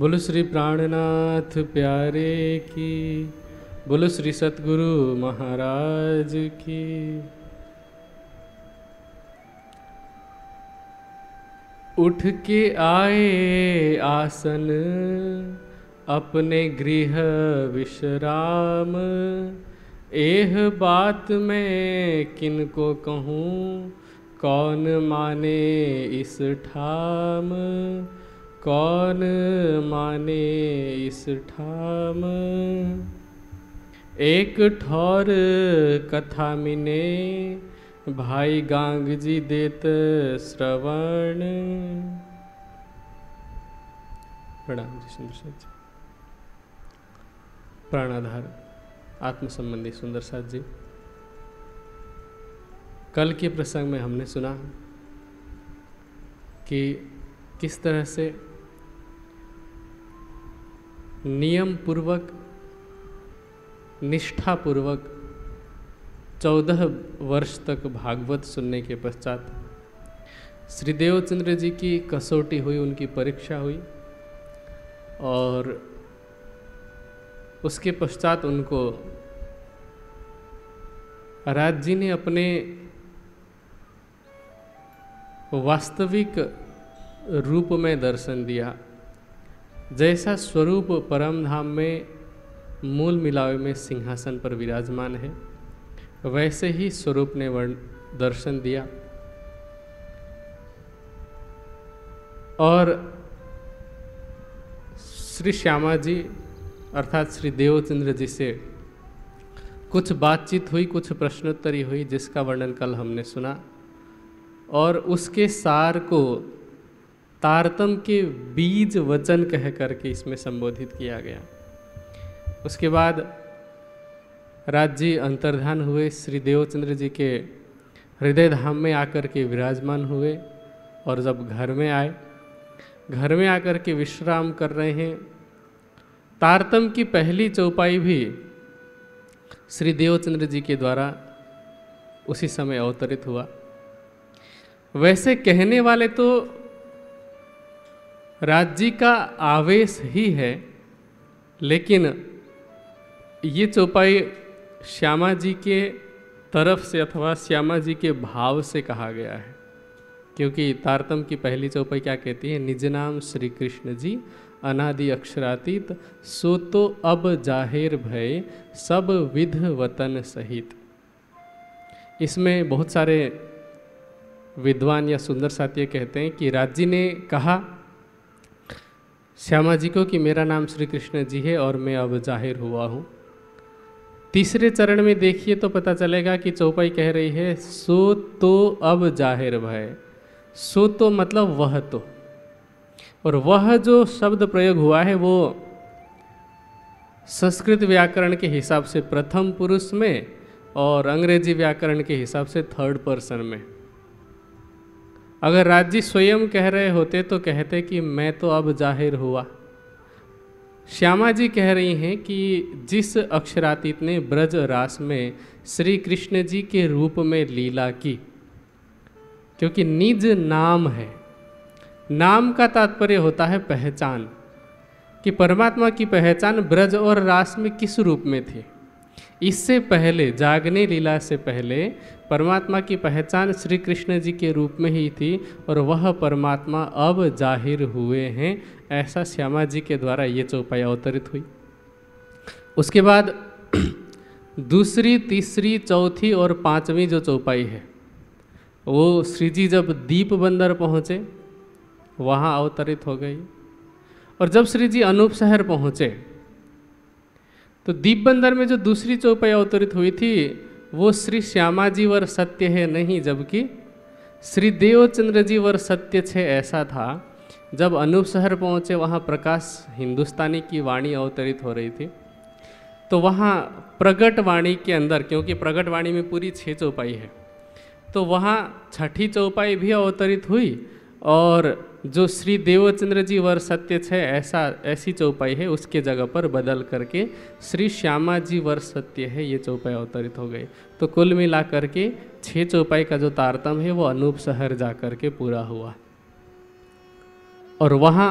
बोलो श्री प्राणनाथ प्यारे की बोलो श्री सतगुरु महाराज की उठ के आए आसन अपने गृह विश्राम एह बात मैं किनको कहूँ कौन माने इस ठाम कौन माने इस ठाम एक ठौर कथा मिने भाई गांग जी देत श्रवण प्रणाम जी सुंदर जी प्राणाधार आत्म संबंधी सुंदर साथ जी कल के प्रसंग में हमने सुना कि किस तरह से नियम पूर्वक निष्ठा पूर्वक चौदह वर्ष तक भागवत सुनने के पश्चात श्रीदेव चंद्र जी की कसौटी हुई उनकी परीक्षा हुई और उसके पश्चात उनको राज जी ने अपने वास्तविक रूप में दर्शन दिया जैसा स्वरूप परम धाम में मूल मिलावे में सिंहासन पर विराजमान है वैसे ही स्वरूप ने वर्ण दर्शन दिया और श्री श्यामा जी अर्थात श्री देवचंद्र जी से कुछ बातचीत हुई कुछ प्रश्नोत्तरी हुई जिसका वर्णन कल हमने सुना और उसके सार को तारतम के बीज वचन कह करके इसमें संबोधित किया गया उसके बाद राज्य अंतर्धान हुए श्री देवचंद्र जी के हृदय धाम में आकर के विराजमान हुए और जब घर में आए घर में आकर के विश्राम कर रहे हैं तारतम की पहली चौपाई भी श्री देवचंद्र जी के द्वारा उसी समय अवतरित हुआ वैसे कहने वाले तो राज्य का आवेश ही है लेकिन ये चौपाई श्यामा जी के तरफ से अथवा श्यामा जी के भाव से कहा गया है क्योंकि तारतम की पहली चौपाई क्या कहती है निज नाम श्री कृष्ण जी अनादि अक्षरातीत सो तो अब जाहिर भय सब विध वतन सहित इसमें बहुत सारे विद्वान या सुंदर साथी कहते हैं कि राज्य ने कहा श्यामा जी को कि मेरा नाम श्री कृष्ण जी है और मैं अब जाहिर हुआ हूँ तीसरे चरण में देखिए तो पता चलेगा कि चौपाई कह रही है सो तो अब जाहिर भय सो तो मतलब वह तो और वह जो शब्द प्रयोग हुआ है वो संस्कृत व्याकरण के हिसाब से प्रथम पुरुष में और अंग्रेजी व्याकरण के हिसाब से थर्ड पर्सन में अगर राज्य स्वयं कह रहे होते तो कहते कि मैं तो अब जाहिर हुआ श्यामा जी कह रही हैं कि जिस अक्षरातीत ने ब्रज रास में श्री कृष्ण जी के रूप में लीला की क्योंकि निज नाम है नाम का तात्पर्य होता है पहचान कि परमात्मा की पहचान ब्रज और रास में किस रूप में थी इससे पहले जागने लीला से पहले परमात्मा की पहचान श्री कृष्ण जी के रूप में ही थी और वह परमात्मा अब जाहिर हुए हैं ऐसा श्यामा जी के द्वारा ये चौपाई अवतरित हुई उसके बाद दूसरी तीसरी चौथी और पांचवी जो चौपाई है वो श्री जी जब दीप बंदर पहुँचे वहाँ अवतरित हो गई और जब श्री जी अनूप शहर पहुँचे तो दीप बंदर में जो दूसरी चौपाई अवतरित हुई थी वो श्री श्यामा जी वर सत्य है नहीं जबकि श्री देवचंद्र जी वर सत्य छे ऐसा था जब अनूप शहर पहुँचे वहाँ प्रकाश हिंदुस्तानी की वाणी अवतरित हो रही थी तो वहाँ प्रगट वाणी के अंदर क्योंकि प्रगट वाणी में पूरी छः चौपाई है तो वहाँ छठी चौपाई भी अवतरित हुई और जो श्री देवचंद्र जी वर सत्य है ऐसा ऐसी चौपाई है उसके जगह पर बदल करके श्री श्यामा जी वर सत्य है ये चौपाई अवतरित हो गई तो कुल मिला करके छः चौपाई का जो तारतम है वो अनूप शहर जा कर के पूरा हुआ और वहाँ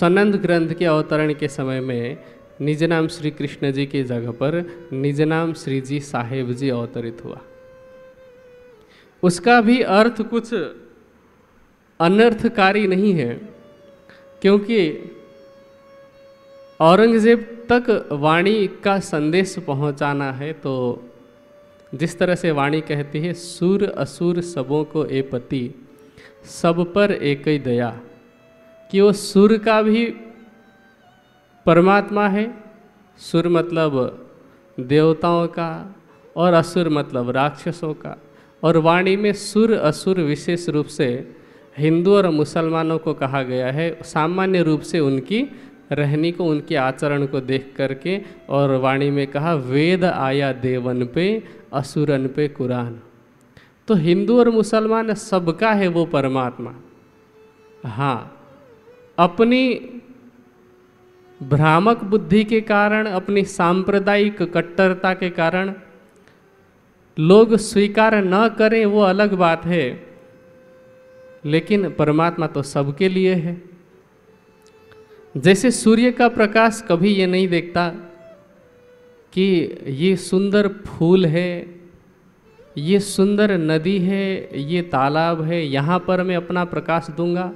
सनंद ग्रंथ के अवतरण के समय में निज नाम श्री कृष्ण जी के जगह पर निज नाम श्री जी साहेब जी अवतरित हुआ उसका भी अर्थ कुछ अनर्थकारी नहीं है क्योंकि औरंगज़ेब तक वाणी का संदेश पहुंचाना है तो जिस तरह से वाणी कहती है सुर असुर सबों को ए पति सब पर एक ही दया कि वो सुर का भी परमात्मा है सुर मतलब देवताओं का और असुर मतलब राक्षसों का और वाणी में सुर असुर विशेष रूप से हिंदू और मुसलमानों को कहा गया है सामान्य रूप से उनकी रहनी को उनके आचरण को देख करके और वाणी में कहा वेद आया देवन पे असुरन पे कुरान तो हिंदू और मुसलमान सबका है वो परमात्मा हाँ अपनी भ्रामक बुद्धि के कारण अपनी सांप्रदायिक कट्टरता के कारण लोग स्वीकार न करें वो अलग बात है लेकिन परमात्मा तो सबके लिए है जैसे सूर्य का प्रकाश कभी ये नहीं देखता कि ये सुंदर फूल है ये सुंदर नदी है ये तालाब है यहाँ पर मैं अपना प्रकाश दूंगा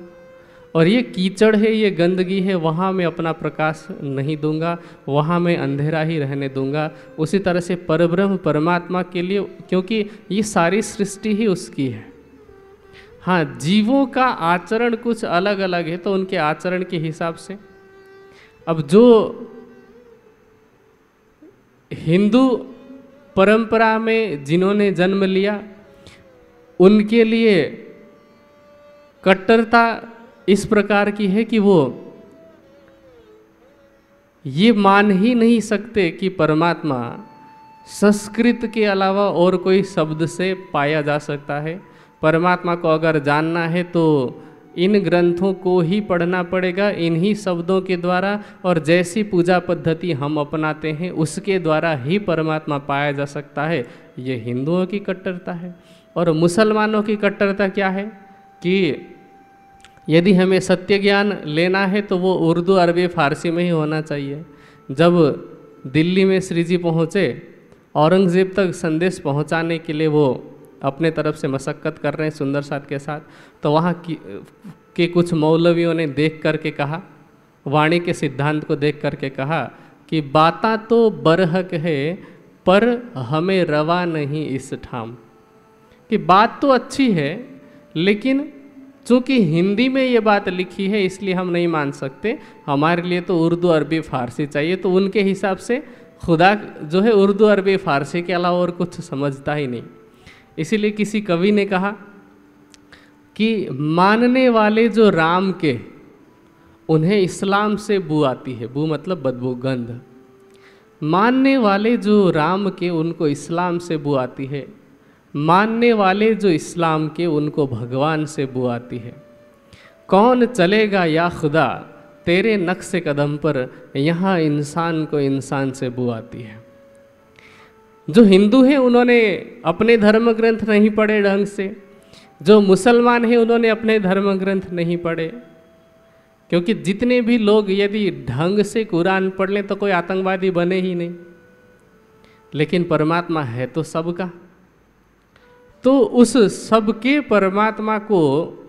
और ये कीचड़ है ये गंदगी है वहाँ मैं अपना प्रकाश नहीं दूंगा वहाँ मैं अंधेरा ही रहने दूंगा उसी तरह से परब्रह्म परमात्मा के लिए क्योंकि ये सारी सृष्टि ही उसकी है हाँ जीवों का आचरण कुछ अलग अलग है तो उनके आचरण के हिसाब से अब जो हिंदू परंपरा में जिन्होंने जन्म लिया उनके लिए कट्टरता इस प्रकार की है कि वो ये मान ही नहीं सकते कि परमात्मा संस्कृत के अलावा और कोई शब्द से पाया जा सकता है परमात्मा को अगर जानना है तो इन ग्रंथों को ही पढ़ना पड़ेगा इन्हीं शब्दों के द्वारा और जैसी पूजा पद्धति हम अपनाते हैं उसके द्वारा ही परमात्मा पाया जा सकता है ये हिंदुओं की कट्टरता है और मुसलमानों की कट्टरता क्या है कि यदि हमें सत्य ज्ञान लेना है तो वो उर्दू अरबी फारसी में ही होना चाहिए जब दिल्ली में श्री जी पहुँचे औरंगज़ेब तक संदेश पहुँचाने के लिए वो अपने तरफ से मशक्क़त कर रहे हैं सुंदर साथ के साथ तो वहाँ के कुछ मौलवियों ने देख कर के कहा वाणी के सिद्धांत को देख कर के कहा कि बाता तो बरहक है पर हमें रवा नहीं इस ठाम कि बात तो अच्छी है लेकिन चूँकि हिंदी में ये बात लिखी है इसलिए हम नहीं मान सकते हमारे लिए तो उर्दू अरबी फारसी चाहिए तो उनके हिसाब से खुदा जो है उर्दू अरबी फारसी के अलावा और कुछ समझता ही नहीं इसीलिए किसी कवि ने कहा कि मानने वाले जो राम के उन्हें इस्लाम से बू आती है बू मतलब बदबू गंध मानने वाले जो राम के उनको इस्लाम से बू आती है मानने वाले जो इस्लाम के उनको भगवान से बू आती है कौन चलेगा या खुदा तेरे नक्श कदम पर यहाँ इंसान को इंसान से बू आती है जो हिंदू हैं उन्होंने अपने धर्म ग्रंथ नहीं पढ़े ढंग से जो मुसलमान हैं उन्होंने अपने धर्म ग्रंथ नहीं पढ़े क्योंकि जितने भी लोग यदि ढंग से कुरान पढ़ लें तो कोई आतंकवादी बने ही नहीं लेकिन परमात्मा है तो सबका तो उस सबके परमात्मा को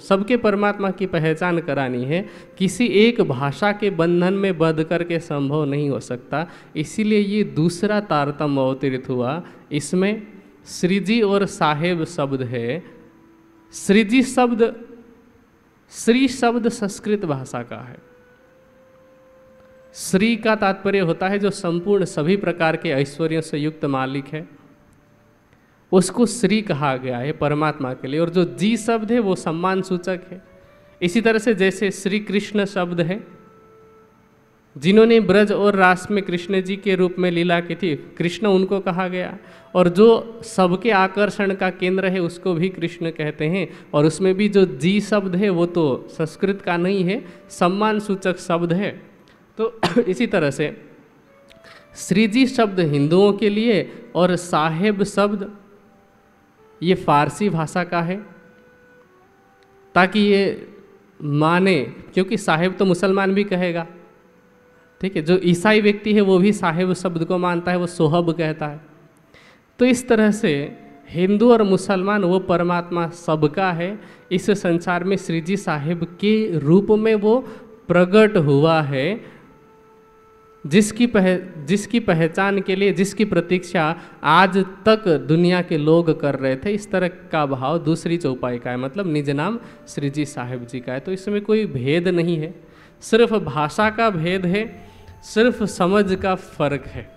सबके परमात्मा की पहचान करानी है किसी एक भाषा के बंधन में बध करके संभव नहीं हो सकता इसीलिए ये दूसरा तारतम्य अवतरित हुआ इसमें श्रीजी और साहेब शब्द है श्रीजी शब्द श्री शब्द संस्कृत भाषा का है श्री का तात्पर्य होता है जो संपूर्ण सभी प्रकार के ऐश्वर्यों से युक्त मालिक है उसको श्री कहा गया है परमात्मा के लिए और जो जी शब्द है वो सम्मान सूचक है इसी तरह से जैसे श्री कृष्ण शब्द है जिन्होंने ब्रज और रास में कृष्ण जी के रूप में लीला की थी कृष्ण उनको कहा गया और जो सबके आकर्षण का केंद्र है उसको भी कृष्ण कहते हैं और उसमें भी जो जी शब्द है वो तो संस्कृत का नहीं है सम्मान सूचक शब्द है तो इसी तरह से श्रीजी शब्द हिंदुओं के लिए और साहेब शब्द ये फारसी भाषा का है ताकि ये माने क्योंकि साहेब तो मुसलमान भी कहेगा ठीक है जो ईसाई व्यक्ति है वो भी साहेब शब्द को मानता है वो सोहब कहता है तो इस तरह से हिंदू और मुसलमान वो परमात्मा सबका है इस संसार में श्री जी साहेब के रूप में वो प्रकट हुआ है जिसकी पह जिसकी पहचान के लिए जिसकी प्रतीक्षा आज तक दुनिया के लोग कर रहे थे इस तरह का भाव दूसरी चौपाई का है मतलब निज नाम श्री जी साहेब जी का है तो इसमें कोई भेद नहीं है सिर्फ भाषा का भेद है सिर्फ समझ का फर्क है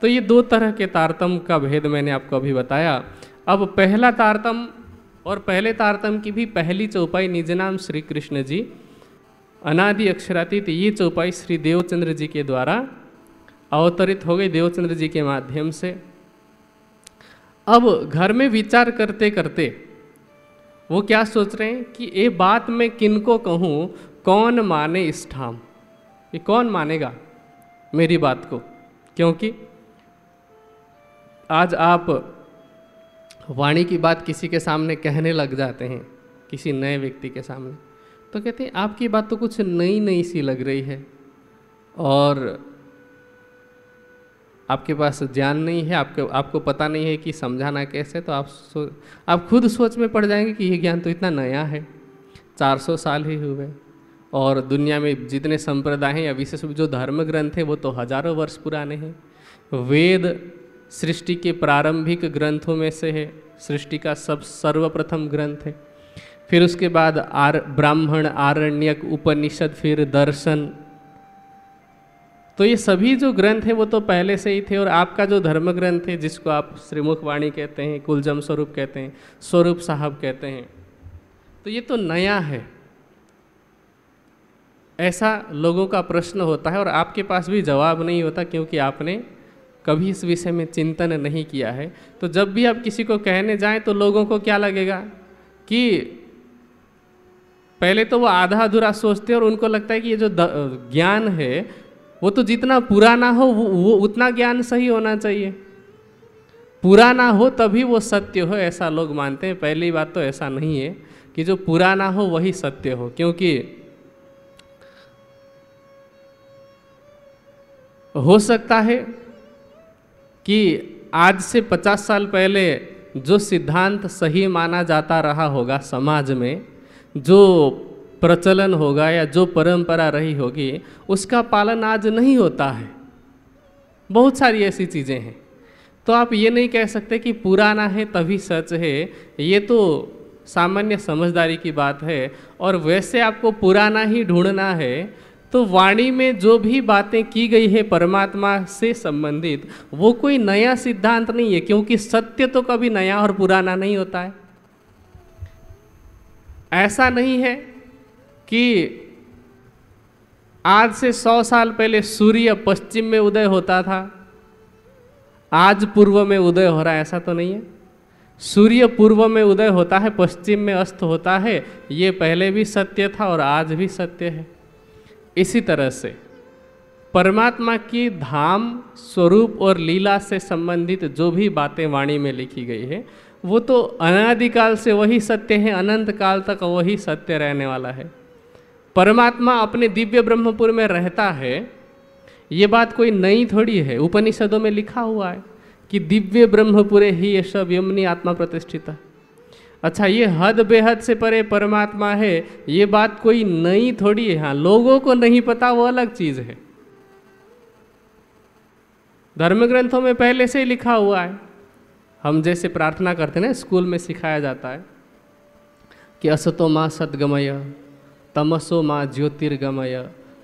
तो ये दो तरह के तारतम का भेद मैंने आपको अभी बताया अब पहला तारतम और पहले तारतम की भी पहली चौपाई निज नाम श्री कृष्ण जी अनादि अक्षरातीत ये चौपाई श्री देवचंद्र जी के द्वारा अवतरित हो गई देवचंद्र जी के माध्यम से अब घर में विचार करते करते वो क्या सोच रहे हैं कि ये बात मैं किनको कहूँ कौन माने इस ठाम ये कौन मानेगा मेरी बात को क्योंकि आज आप वाणी की बात किसी के सामने कहने लग जाते हैं किसी नए व्यक्ति के सामने तो कहते हैं आपकी बात तो कुछ नई नई सी लग रही है और आपके पास ज्ञान नहीं है आपके आपको पता नहीं है कि समझाना कैसे तो आप सो आप खुद सोच में पड़ जाएंगे कि ये ज्ञान तो इतना नया है 400 साल ही हुए और दुनिया में जितने संप्रदाय हैं या विशेष जो धर्म ग्रंथ हैं वो तो हजारों वर्ष पुराने हैं वेद सृष्टि के प्रारंभिक ग्रंथों में से है सृष्टि का सब सर्वप्रथम ग्रंथ है फिर उसके बाद आर ब्राह्मण आरण्यक उपनिषद फिर दर्शन तो ये सभी जो ग्रंथ हैं वो तो पहले से ही थे और आपका जो धर्म ग्रंथ है जिसको आप श्रीमुखवाणी कहते हैं कुलजम स्वरूप कहते हैं स्वरूप साहब कहते हैं तो ये तो नया है ऐसा लोगों का प्रश्न होता है और आपके पास भी जवाब नहीं होता क्योंकि आपने कभी इस विषय में चिंतन नहीं किया है तो जब भी आप किसी को कहने जाएं तो लोगों को क्या लगेगा कि पहले तो वो आधा अधूरा सोचते हैं और उनको लगता है कि ये जो ज्ञान है वो तो जितना पुराना हो वो, वो उतना ज्ञान सही होना चाहिए पुराना हो तभी वो सत्य हो ऐसा लोग मानते हैं पहली बात तो ऐसा नहीं है कि जो पुराना हो वही सत्य हो क्योंकि हो सकता है कि आज से 50 साल पहले जो सिद्धांत सही माना जाता रहा होगा समाज में जो प्रचलन होगा या जो परंपरा रही होगी उसका पालन आज नहीं होता है बहुत सारी ऐसी चीज़ें हैं तो आप ये नहीं कह सकते कि पुराना है तभी सच है ये तो सामान्य समझदारी की बात है और वैसे आपको पुराना ही ढूंढना है तो वाणी में जो भी बातें की गई है परमात्मा से संबंधित वो कोई नया सिद्धांत नहीं है क्योंकि सत्य तो कभी नया और पुराना नहीं होता है ऐसा नहीं है कि आज से सौ साल पहले सूर्य पश्चिम में उदय होता था आज पूर्व में उदय हो रहा है ऐसा तो नहीं है सूर्य पूर्व में उदय होता है पश्चिम में अस्त होता है ये पहले भी सत्य था और आज भी सत्य है इसी तरह से परमात्मा की धाम स्वरूप और लीला से संबंधित जो भी बातें वाणी में लिखी गई है वो तो अनादिकाल से वही सत्य है अनंत काल तक वही सत्य रहने वाला है परमात्मा अपने दिव्य ब्रह्मपुर में रहता है ये बात कोई नई थोड़ी है उपनिषदों में लिखा हुआ है कि दिव्य ब्रह्मपुरे ही ये सब यमनी आत्मा प्रतिष्ठित अच्छा ये हद बेहद से परे परमात्मा है ये बात कोई नई थोड़ी है हाँ लोगों को नहीं पता वो अलग चीज़ है धर्म ग्रंथों में पहले से ही लिखा हुआ है हम जैसे प्रार्थना करते ना स्कूल में सिखाया जाता है कि असतो माँ सदगमय तमसो माँ ज्योतिर्गमय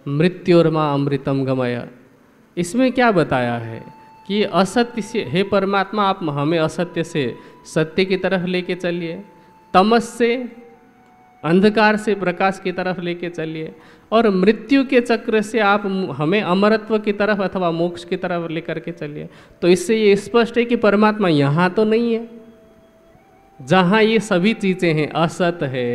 मृत्युर माँ अमृतम गमय इसमें क्या बताया है कि असत्य से हे परमात्मा आप हमें असत्य से सत्य की तरफ लेके चलिए तमस से अंधकार से प्रकाश की तरफ लेके चलिए और मृत्यु के चक्र से आप हमें अमरत्व की तरफ अथवा मोक्ष की तरफ लेकर के चलिए तो इससे ये स्पष्ट है कि परमात्मा यहाँ तो नहीं है जहाँ ये सभी चीज़ें हैं असत है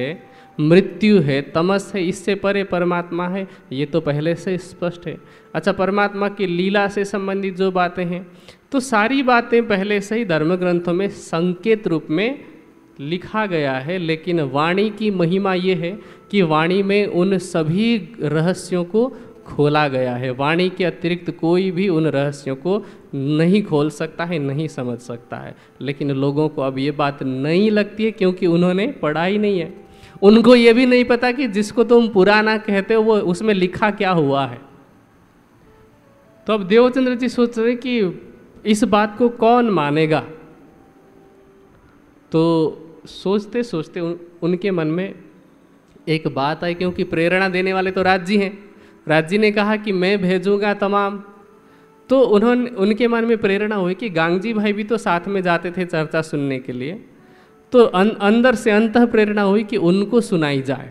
मृत्यु है तमस है इससे परे परमात्मा है ये तो पहले से स्पष्ट है अच्छा परमात्मा की लीला से संबंधित जो बातें हैं तो सारी बातें पहले से ही धर्म ग्रंथों में संकेत रूप में लिखा गया है लेकिन वाणी की महिमा ये है कि वाणी में उन सभी रहस्यों को खोला गया है वाणी के अतिरिक्त कोई भी उन रहस्यों को नहीं खोल सकता है नहीं समझ सकता है लेकिन लोगों को अब ये बात नहीं लगती है क्योंकि उन्होंने पढ़ा ही नहीं है उनको ये भी नहीं पता कि जिसको तुम पुराना कहते हो वो उसमें लिखा क्या हुआ है तो अब देवचंद्र जी सोच रहे कि इस बात को कौन मानेगा तो सोचते सोचते उन, उनके मन में एक बात आई क्योंकि प्रेरणा देने वाले तो राज जी हैं राज जी ने कहा कि मैं भेजूंगा तमाम तो उन्होंने उनके मन में प्रेरणा हुई कि गांगजी भाई भी तो साथ में जाते थे चर्चा सुनने के लिए तो अन, अंदर से अंत प्रेरणा हुई कि उनको सुनाई जाए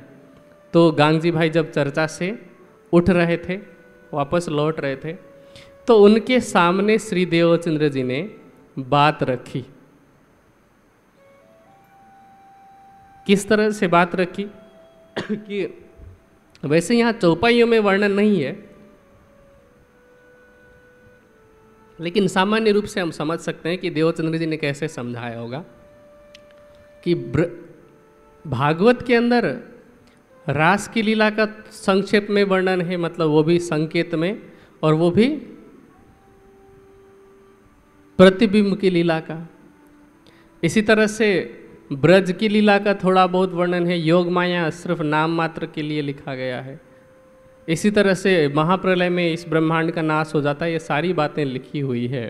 तो गांगजी भाई जब चर्चा से उठ रहे थे वापस लौट रहे थे तो उनके सामने श्री देवचंद्र जी ने बात रखी किस तरह से बात रखी कि वैसे यहाँ चौपाइयों में वर्णन नहीं है लेकिन सामान्य रूप से हम समझ सकते हैं कि देवचंद्र जी ने कैसे समझाया होगा कि भागवत के अंदर रास की लीला का संक्षेप में वर्णन है मतलब वो भी संकेत में और वो भी प्रतिबिंब की लीला का इसी तरह से ब्रज की लीला का थोड़ा बहुत वर्णन है योग माया सिर्फ नाम मात्र के लिए लिखा गया है इसी तरह से महाप्रलय में इस ब्रह्मांड का नाश हो जाता है ये सारी बातें लिखी हुई है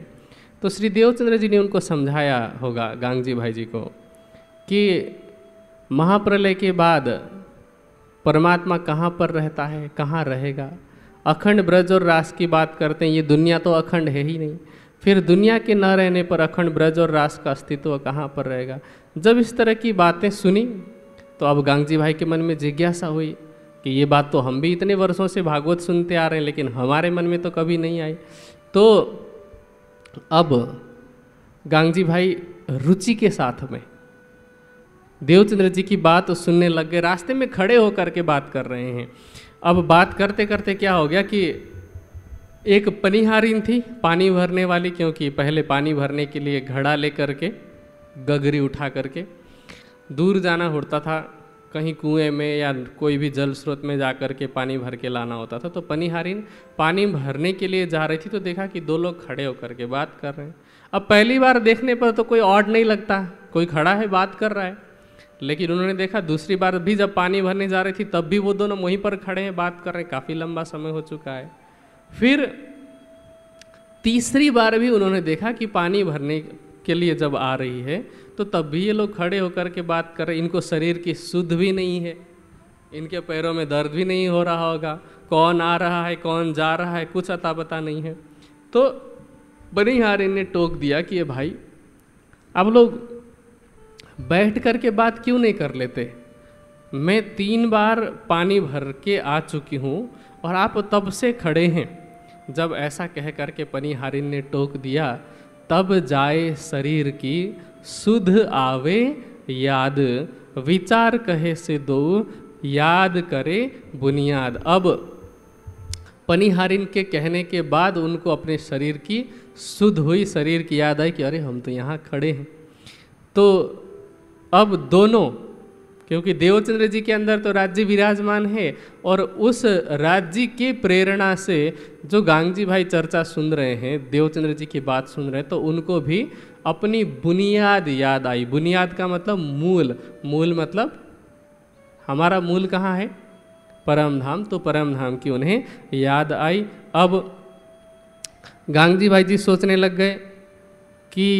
तो श्री देवचंद्र जी ने उनको समझाया होगा गांगजी भाई जी को कि महाप्रलय के बाद परमात्मा कहाँ पर रहता है कहाँ रहेगा अखंड ब्रज और रास की बात करते हैं ये दुनिया तो अखंड है ही नहीं फिर दुनिया के न रहने पर अखंड ब्रज और रास का अस्तित्व कहाँ पर रहेगा जब इस तरह की बातें सुनी तो अब गांगजी भाई के मन में जिज्ञासा हुई कि ये बात तो हम भी इतने वर्षों से भागवत सुनते आ रहे हैं लेकिन हमारे मन में तो कभी नहीं आई तो अब गांगजी भाई रुचि के साथ में देवचंद्र जी की बात सुनने लग गए रास्ते में खड़े होकर के बात कर रहे हैं अब बात करते करते क्या हो गया कि एक पनिहारिन थी पानी भरने वाली क्योंकि पहले पानी भरने के लिए घड़ा लेकर के गगरी उठा करके दूर जाना होता था कहीं कुएं में या कोई भी जल स्रोत में जा कर के पानी भर के लाना होता था तो पनिहारिन पानी भरने के लिए जा रही थी तो देखा कि दो लोग खड़े होकर के बात कर रहे हैं अब पहली बार देखने पर तो कोई ऑड नहीं लगता कोई खड़ा है बात कर रहा है लेकिन उन्होंने देखा दूसरी बार भी जब पानी भरने जा रही थी तब भी वो दोनों वहीं पर खड़े हैं बात कर रहे हैं काफ़ी लंबा समय हो चुका है फिर तीसरी बार भी उन्होंने देखा कि पानी भरने के लिए जब आ रही है तो तब भी ये लोग खड़े होकर के बात कर रहे इनको शरीर की शुद्ध भी नहीं है इनके पैरों में दर्द भी नहीं हो रहा होगा कौन आ रहा है कौन जा रहा है कुछ अता पता नहीं है तो बनिहार ने टोक दिया कि ये भाई अब लोग बैठ कर के बात क्यों नहीं कर लेते मैं तीन बार पानी भर के आ चुकी हूँ और आप तब से खड़े हैं जब ऐसा कह कर के हारिन ने टोक दिया तब जाए शरीर की सुध आवे याद विचार कहे से दो याद करे बुनियाद अब पनिहारिन के कहने के बाद उनको अपने शरीर की शुद्ध हुई शरीर की याद आई कि अरे हम तो यहाँ खड़े हैं तो अब दोनों क्योंकि देवचंद्र जी के अंदर तो राज्य विराजमान है और उस राज्य के प्रेरणा से जो गांगजी भाई चर्चा सुन रहे हैं देवचंद्र जी की बात सुन रहे हैं तो उनको भी अपनी बुनियाद याद आई बुनियाद का मतलब मूल मूल मतलब हमारा मूल कहाँ है परम धाम तो परम धाम की उन्हें याद आई अब गांगजी भाई जी सोचने लग गए कि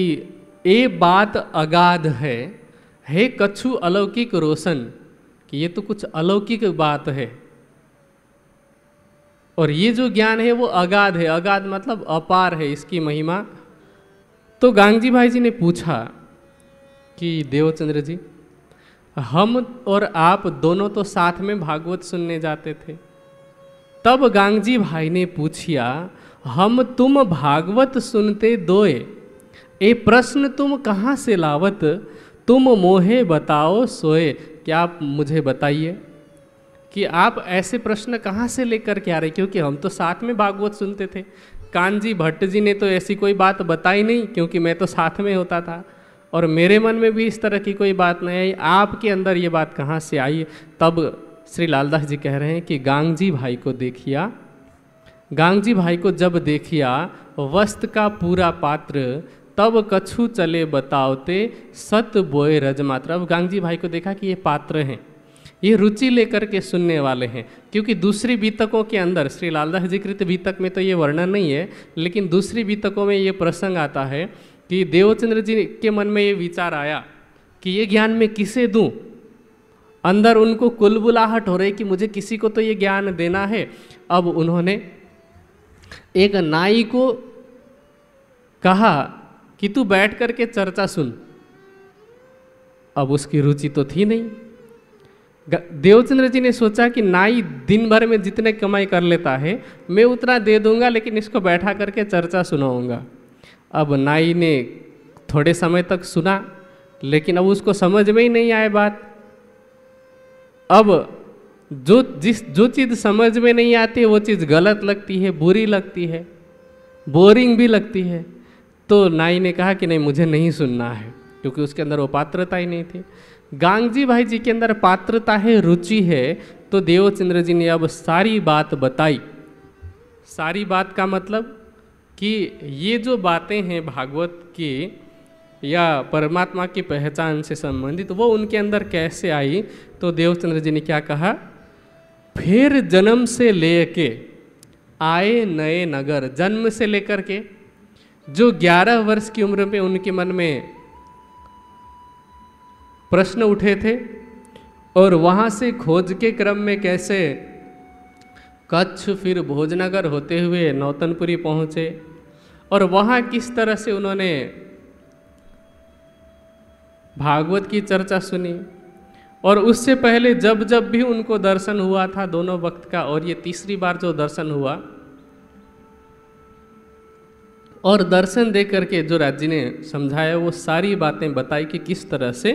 ये बात अगाध है हे कछु अलौकिक रोशन कि ये तो कुछ अलौकिक बात है और ये जो ज्ञान है वो अगाध है अगाध मतलब अपार है इसकी महिमा तो गांगजी भाई जी ने पूछा कि देवचंद्र जी हम और आप दोनों तो साथ में भागवत सुनने जाते थे तब गांगजी भाई ने पूछिया हम तुम भागवत सुनते दोए ये प्रश्न तुम कहाँ से लावत तुम मोहे बताओ सोए क्या आप मुझे बताइए कि आप ऐसे प्रश्न कहाँ से लेकर के आ रहे क्योंकि हम तो साथ में भागवत सुनते थे कानजी भट्ट जी ने तो ऐसी कोई बात बताई नहीं क्योंकि मैं तो साथ में होता था और मेरे मन में भी इस तरह की कोई बात नहीं आई आपके अंदर ये बात कहाँ से आई तब श्री लालदास जी कह रहे हैं कि गांगजी भाई को देखिया गांगजी भाई को जब देखिया वस्त्र का पूरा पात्र तब कछु चले बताओते सत बोए रज मात्रा अब गांगजी भाई को देखा कि ये पात्र हैं ये रुचि लेकर के सुनने वाले हैं क्योंकि दूसरी बीतकों के अंदर श्री लालदास जी कृत बीतक में तो ये वर्णन नहीं है लेकिन दूसरी बीतकों में ये प्रसंग आता है कि देवचंद्र जी के मन में ये विचार आया कि ये ज्ञान मैं किसे दूँ अंदर उनको कुलबुलाहट हो रही कि मुझे किसी को तो ये ज्ञान देना है अब उन्होंने एक नाई को कहा कि तू बैठ कर के चर्चा सुन अब उसकी रुचि तो थी नहीं देवचंद्र जी ने सोचा कि नाई दिन भर में जितने कमाई कर लेता है मैं उतना दे दूंगा लेकिन इसको बैठा करके चर्चा सुनाऊंगा अब नाई ने थोड़े समय तक सुना लेकिन अब उसको समझ में ही नहीं आए बात अब जो जिस जो चीज़ समझ में नहीं आती वो चीज़ गलत लगती है बुरी लगती है बोरिंग भी लगती है तो नाई ने कहा कि नहीं मुझे नहीं सुनना है क्योंकि उसके अंदर वो पात्रता ही नहीं थी गांगजी भाई जी के अंदर पात्रता है रुचि है तो देवचंद्र जी ने अब सारी बात बताई सारी बात का मतलब कि ये जो बातें हैं भागवत की या परमात्मा की पहचान से संबंधित वो उनके अंदर कैसे आई तो देवचंद्र जी ने क्या कहा फिर जन्म से लेके आए नए नगर जन्म से लेकर के जो 11 वर्ष की उम्र में उनके मन में प्रश्न उठे थे और वहाँ से खोज के क्रम में कैसे कच्छ फिर भोजनगर होते हुए नौतनपुरी पहुँचे और वहाँ किस तरह से उन्होंने भागवत की चर्चा सुनी और उससे पहले जब जब भी उनको दर्शन हुआ था दोनों वक्त का और ये तीसरी बार जो दर्शन हुआ और दर्शन दे करके जो राज्य ने समझाया वो सारी बातें बताई कि किस तरह से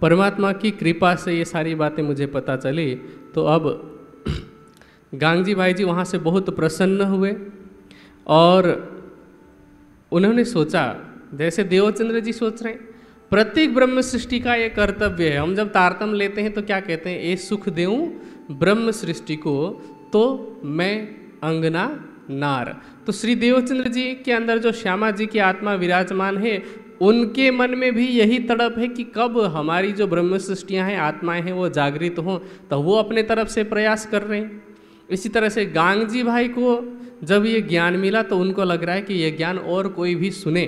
परमात्मा की कृपा से ये सारी बातें मुझे पता चली तो अब गांगजी भाई जी वहाँ से बहुत प्रसन्न हुए और उन्होंने सोचा जैसे देवचंद्र जी सोच रहे हैं प्रत्येक ब्रह्म सृष्टि का ये कर्तव्य है हम जब तारतम लेते हैं तो क्या कहते हैं ये सुख देऊँ ब्रह्म सृष्टि को तो मैं अंगना नार तो श्री देवचंद्र जी के अंदर जो श्यामा जी की आत्मा विराजमान है उनके मन में भी यही तड़प है कि कब हमारी जो ब्रह्म सृष्टियाँ हैं आत्माएं हैं वो जागृत हों तो वो अपने तरफ से प्रयास कर रहे हैं इसी तरह से गांग जी भाई को जब ये ज्ञान मिला तो उनको लग रहा है कि ये ज्ञान और कोई भी सुने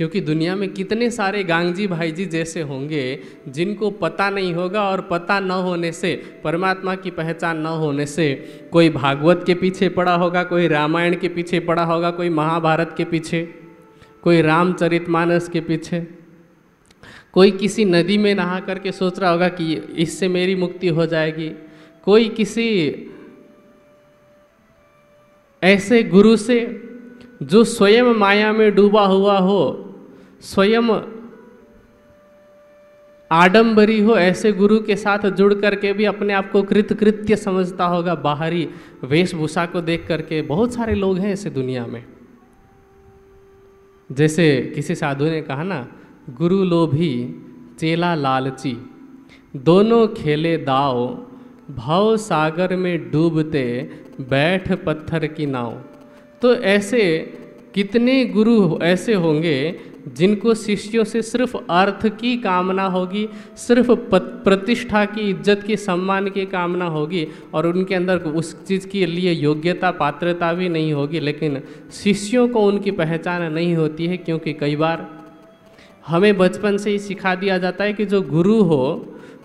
क्योंकि दुनिया में कितने सारे गांगजी भाईजी जैसे होंगे जिनको पता नहीं होगा और पता न होने से परमात्मा की पहचान न होने से कोई भागवत के पीछे पड़ा होगा कोई रामायण के पीछे पड़ा होगा कोई महाभारत के पीछे कोई रामचरितमानस के पीछे कोई किसी नदी में नहा करके सोच रहा होगा कि इससे मेरी मुक्ति हो जाएगी कोई किसी ऐसे गुरु से जो स्वयं माया में डूबा हुआ हो स्वयं आडम्बरी हो ऐसे गुरु के साथ जुड़ करके भी अपने आप को कृतकृत्य समझता होगा बाहरी वेशभूषा को देख करके बहुत सारे लोग हैं ऐसे दुनिया में जैसे किसी साधु ने कहा ना गुरु लोभी चेला लालची दोनों खेले दाव भाव सागर में डूबते बैठ पत्थर की नाव तो ऐसे कितने गुरु ऐसे होंगे जिनको शिष्यों से सिर्फ अर्थ की कामना होगी सिर्फ प्रतिष्ठा की इज्जत की सम्मान की कामना होगी और उनके अंदर उस चीज़ के लिए योग्यता पात्रता भी नहीं होगी लेकिन शिष्यों को उनकी पहचान नहीं होती है क्योंकि कई बार हमें बचपन से ही सिखा दिया जाता है कि जो गुरु हो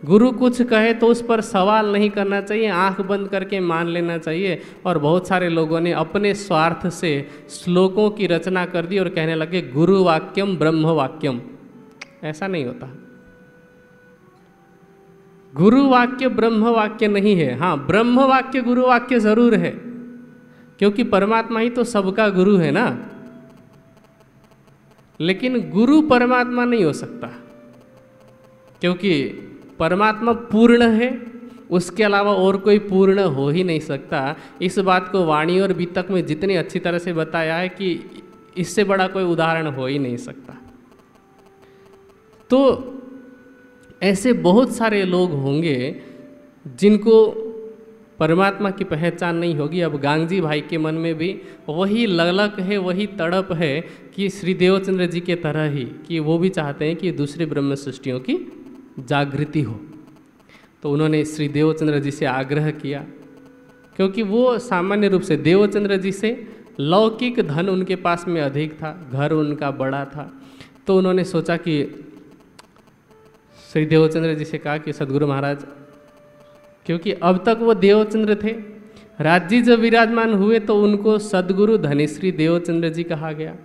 गुरु कुछ कहे तो उस पर सवाल नहीं करना चाहिए आंख बंद करके मान लेना चाहिए और बहुत सारे लोगों ने अपने स्वार्थ से श्लोकों की रचना कर दी और कहने लगे गुरु वाक्यम ब्रह्म वाक्यम ऐसा नहीं होता गुरु वाक्य ब्रह्म वाक्य नहीं है हाँ ब्रह्म वाक्य गुरु वाक्य जरूर है क्योंकि परमात्मा ही तो सबका गुरु है ना लेकिन गुरु परमात्मा नहीं हो सकता क्योंकि परमात्मा पूर्ण है उसके अलावा और कोई पूर्ण हो ही नहीं सकता इस बात को वाणी और बीतक में जितनी अच्छी तरह से बताया है कि इससे बड़ा कोई उदाहरण हो ही नहीं सकता तो ऐसे बहुत सारे लोग होंगे जिनको परमात्मा की पहचान नहीं होगी अब गांगजी भाई के मन में भी वही ललक है वही तड़प है कि श्री देवचंद्र जी के तरह ही कि वो भी चाहते हैं कि दूसरे ब्रह्म सृष्टियों की जागृति हो तो उन्होंने श्री देवचंद्र जी से आग्रह किया क्योंकि वो सामान्य रूप से देवचंद्र जी से लौकिक धन उनके पास में अधिक था घर उनका बड़ा था तो उन्होंने सोचा कि श्री देवचंद्र जी से कहा कि सदगुरु महाराज क्योंकि अब तक वो देवचंद्र थे राज्य जब विराजमान हुए तो उनको सदगुरु श्री देवचंद्र जी कहा गया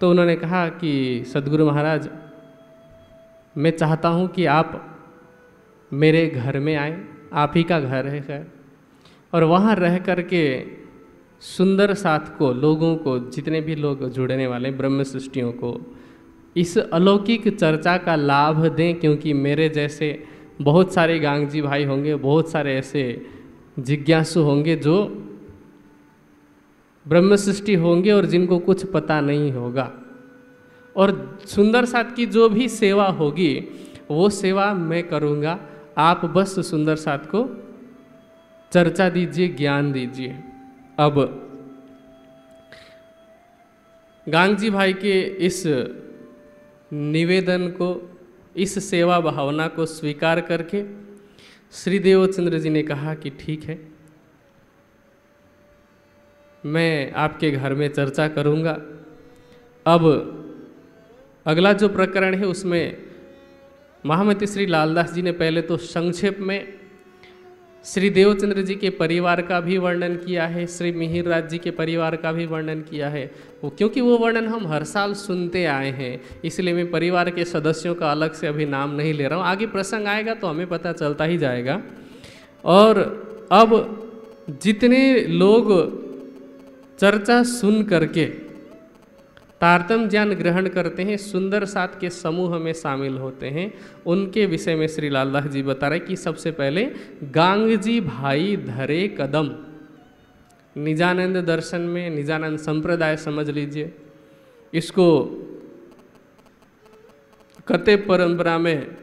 तो उन्होंने कहा कि सदगुरु महाराज मैं चाहता हूँ कि आप मेरे घर में आए आप ही का घर है खैर और वहाँ रह कर के सुंदर साथ को लोगों को जितने भी लोग जुड़ने वाले ब्रह्म सृष्टियों को इस अलौकिक चर्चा का लाभ दें क्योंकि मेरे जैसे बहुत सारे गांगजी भाई होंगे बहुत सारे ऐसे जिज्ञासु होंगे जो ब्रह्म सृष्टि होंगे और जिनको कुछ पता नहीं होगा और सुंदर साथ की जो भी सेवा होगी वो सेवा मैं करूँगा आप बस सुंदर साथ को चर्चा दीजिए ज्ञान दीजिए अब गांगजी भाई के इस निवेदन को इस सेवा भावना को स्वीकार करके श्री देवचंद्र जी ने कहा कि ठीक है मैं आपके घर में चर्चा करूंगा अब अगला जो प्रकरण है उसमें महामती श्री लालदास जी ने पहले तो संक्षेप में श्री देवचंद्र जी के परिवार का भी वर्णन किया है श्री मिहिर राज जी के परिवार का भी वर्णन किया है वो क्योंकि वो वर्णन हम हर साल सुनते आए हैं इसलिए मैं परिवार के सदस्यों का अलग से अभी नाम नहीं ले रहा हूँ आगे प्रसंग आएगा तो हमें पता चलता ही जाएगा और अब जितने लोग चर्चा सुन करके तारतम ज्ञान ग्रहण करते हैं सुंदर सात के समूह में शामिल होते हैं उनके विषय में श्री लाल जी बता रहे कि सबसे पहले गांग जी भाई धरे कदम निजानंद दर्शन में निजानंद संप्रदाय समझ लीजिए इसको कते परंपरा में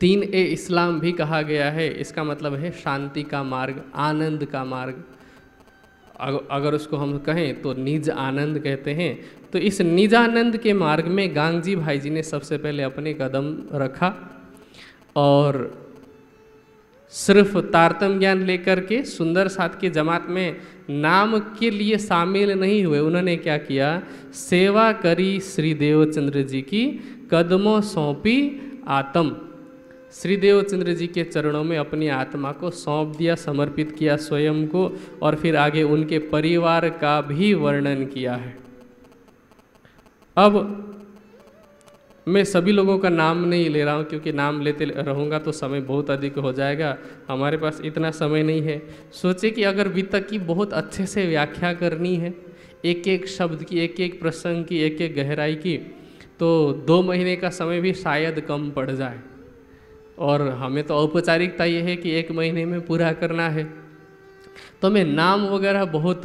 दीन ए इस्लाम भी कहा गया है इसका मतलब है शांति का मार्ग आनंद का मार्ग अगर उसको हम कहें तो निज आनंद कहते हैं तो इस निजानंद के मार्ग में गांगजी भाई जी ने सबसे पहले अपने कदम रखा और सिर्फ तारतम ज्ञान लेकर के सुंदर साथ के जमात में नाम के लिए शामिल नहीं हुए उन्होंने क्या किया सेवा करी श्री देवचंद्र जी की कदमों सौंपी आत्म श्रीदेव चंद्र जी के चरणों में अपनी आत्मा को सौंप दिया समर्पित किया स्वयं को और फिर आगे उनके परिवार का भी वर्णन किया है अब मैं सभी लोगों का नाम नहीं ले रहा हूँ क्योंकि नाम लेते रहूँगा तो समय बहुत अधिक हो जाएगा हमारे पास इतना समय नहीं है सोचे कि अगर वितक की बहुत अच्छे से व्याख्या करनी है एक एक शब्द की एक एक प्रसंग की एक एक गहराई की तो दो महीने का समय भी शायद कम पड़ जाए और हमें तो औपचारिकता ये है कि एक महीने में पूरा करना है तो मैं नाम वगैरह बहुत